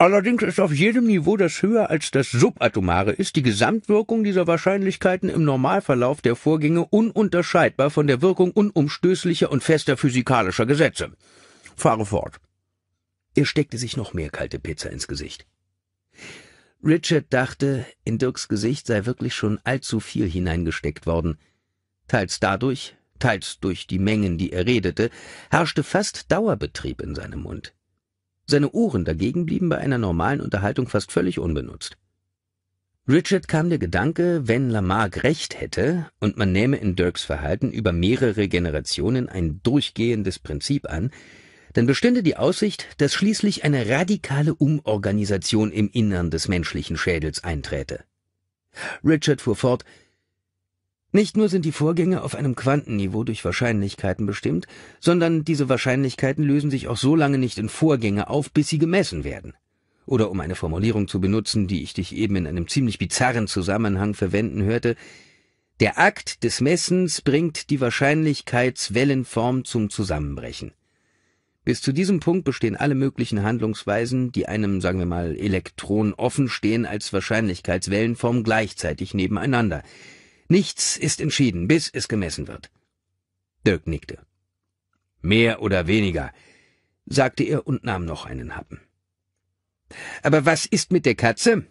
Allerdings ist auf jedem Niveau, das höher als das subatomare ist, die Gesamtwirkung dieser Wahrscheinlichkeiten im Normalverlauf der Vorgänge ununterscheidbar von der Wirkung unumstößlicher und fester physikalischer Gesetze. Fahre fort. Er steckte sich noch mehr kalte Pizza ins Gesicht. Richard dachte, in Dirks Gesicht sei wirklich schon allzu viel hineingesteckt worden. Teils dadurch, teils durch die Mengen, die er redete, herrschte fast Dauerbetrieb in seinem Mund. Seine Ohren dagegen blieben bei einer normalen Unterhaltung fast völlig unbenutzt. Richard kam der Gedanke, wenn Lamarck recht hätte und man nähme in Dirks Verhalten über mehrere Generationen ein durchgehendes Prinzip an, dann bestünde die Aussicht, dass schließlich eine radikale Umorganisation im Innern des menschlichen Schädels einträte. Richard fuhr fort, nicht nur sind die Vorgänge auf einem Quantenniveau durch Wahrscheinlichkeiten bestimmt, sondern diese Wahrscheinlichkeiten lösen sich auch so lange nicht in Vorgänge auf, bis sie gemessen werden. Oder um eine Formulierung zu benutzen, die ich dich eben in einem ziemlich bizarren Zusammenhang verwenden hörte, der Akt des Messens bringt die Wahrscheinlichkeitswellenform zum Zusammenbrechen. Bis zu diesem Punkt bestehen alle möglichen Handlungsweisen, die einem, sagen wir mal, Elektron offen stehen als Wahrscheinlichkeitswellenform gleichzeitig nebeneinander. Nichts ist entschieden, bis es gemessen wird. Dirk nickte. Mehr oder weniger, sagte er und nahm noch einen Happen. Aber was ist mit der Katze?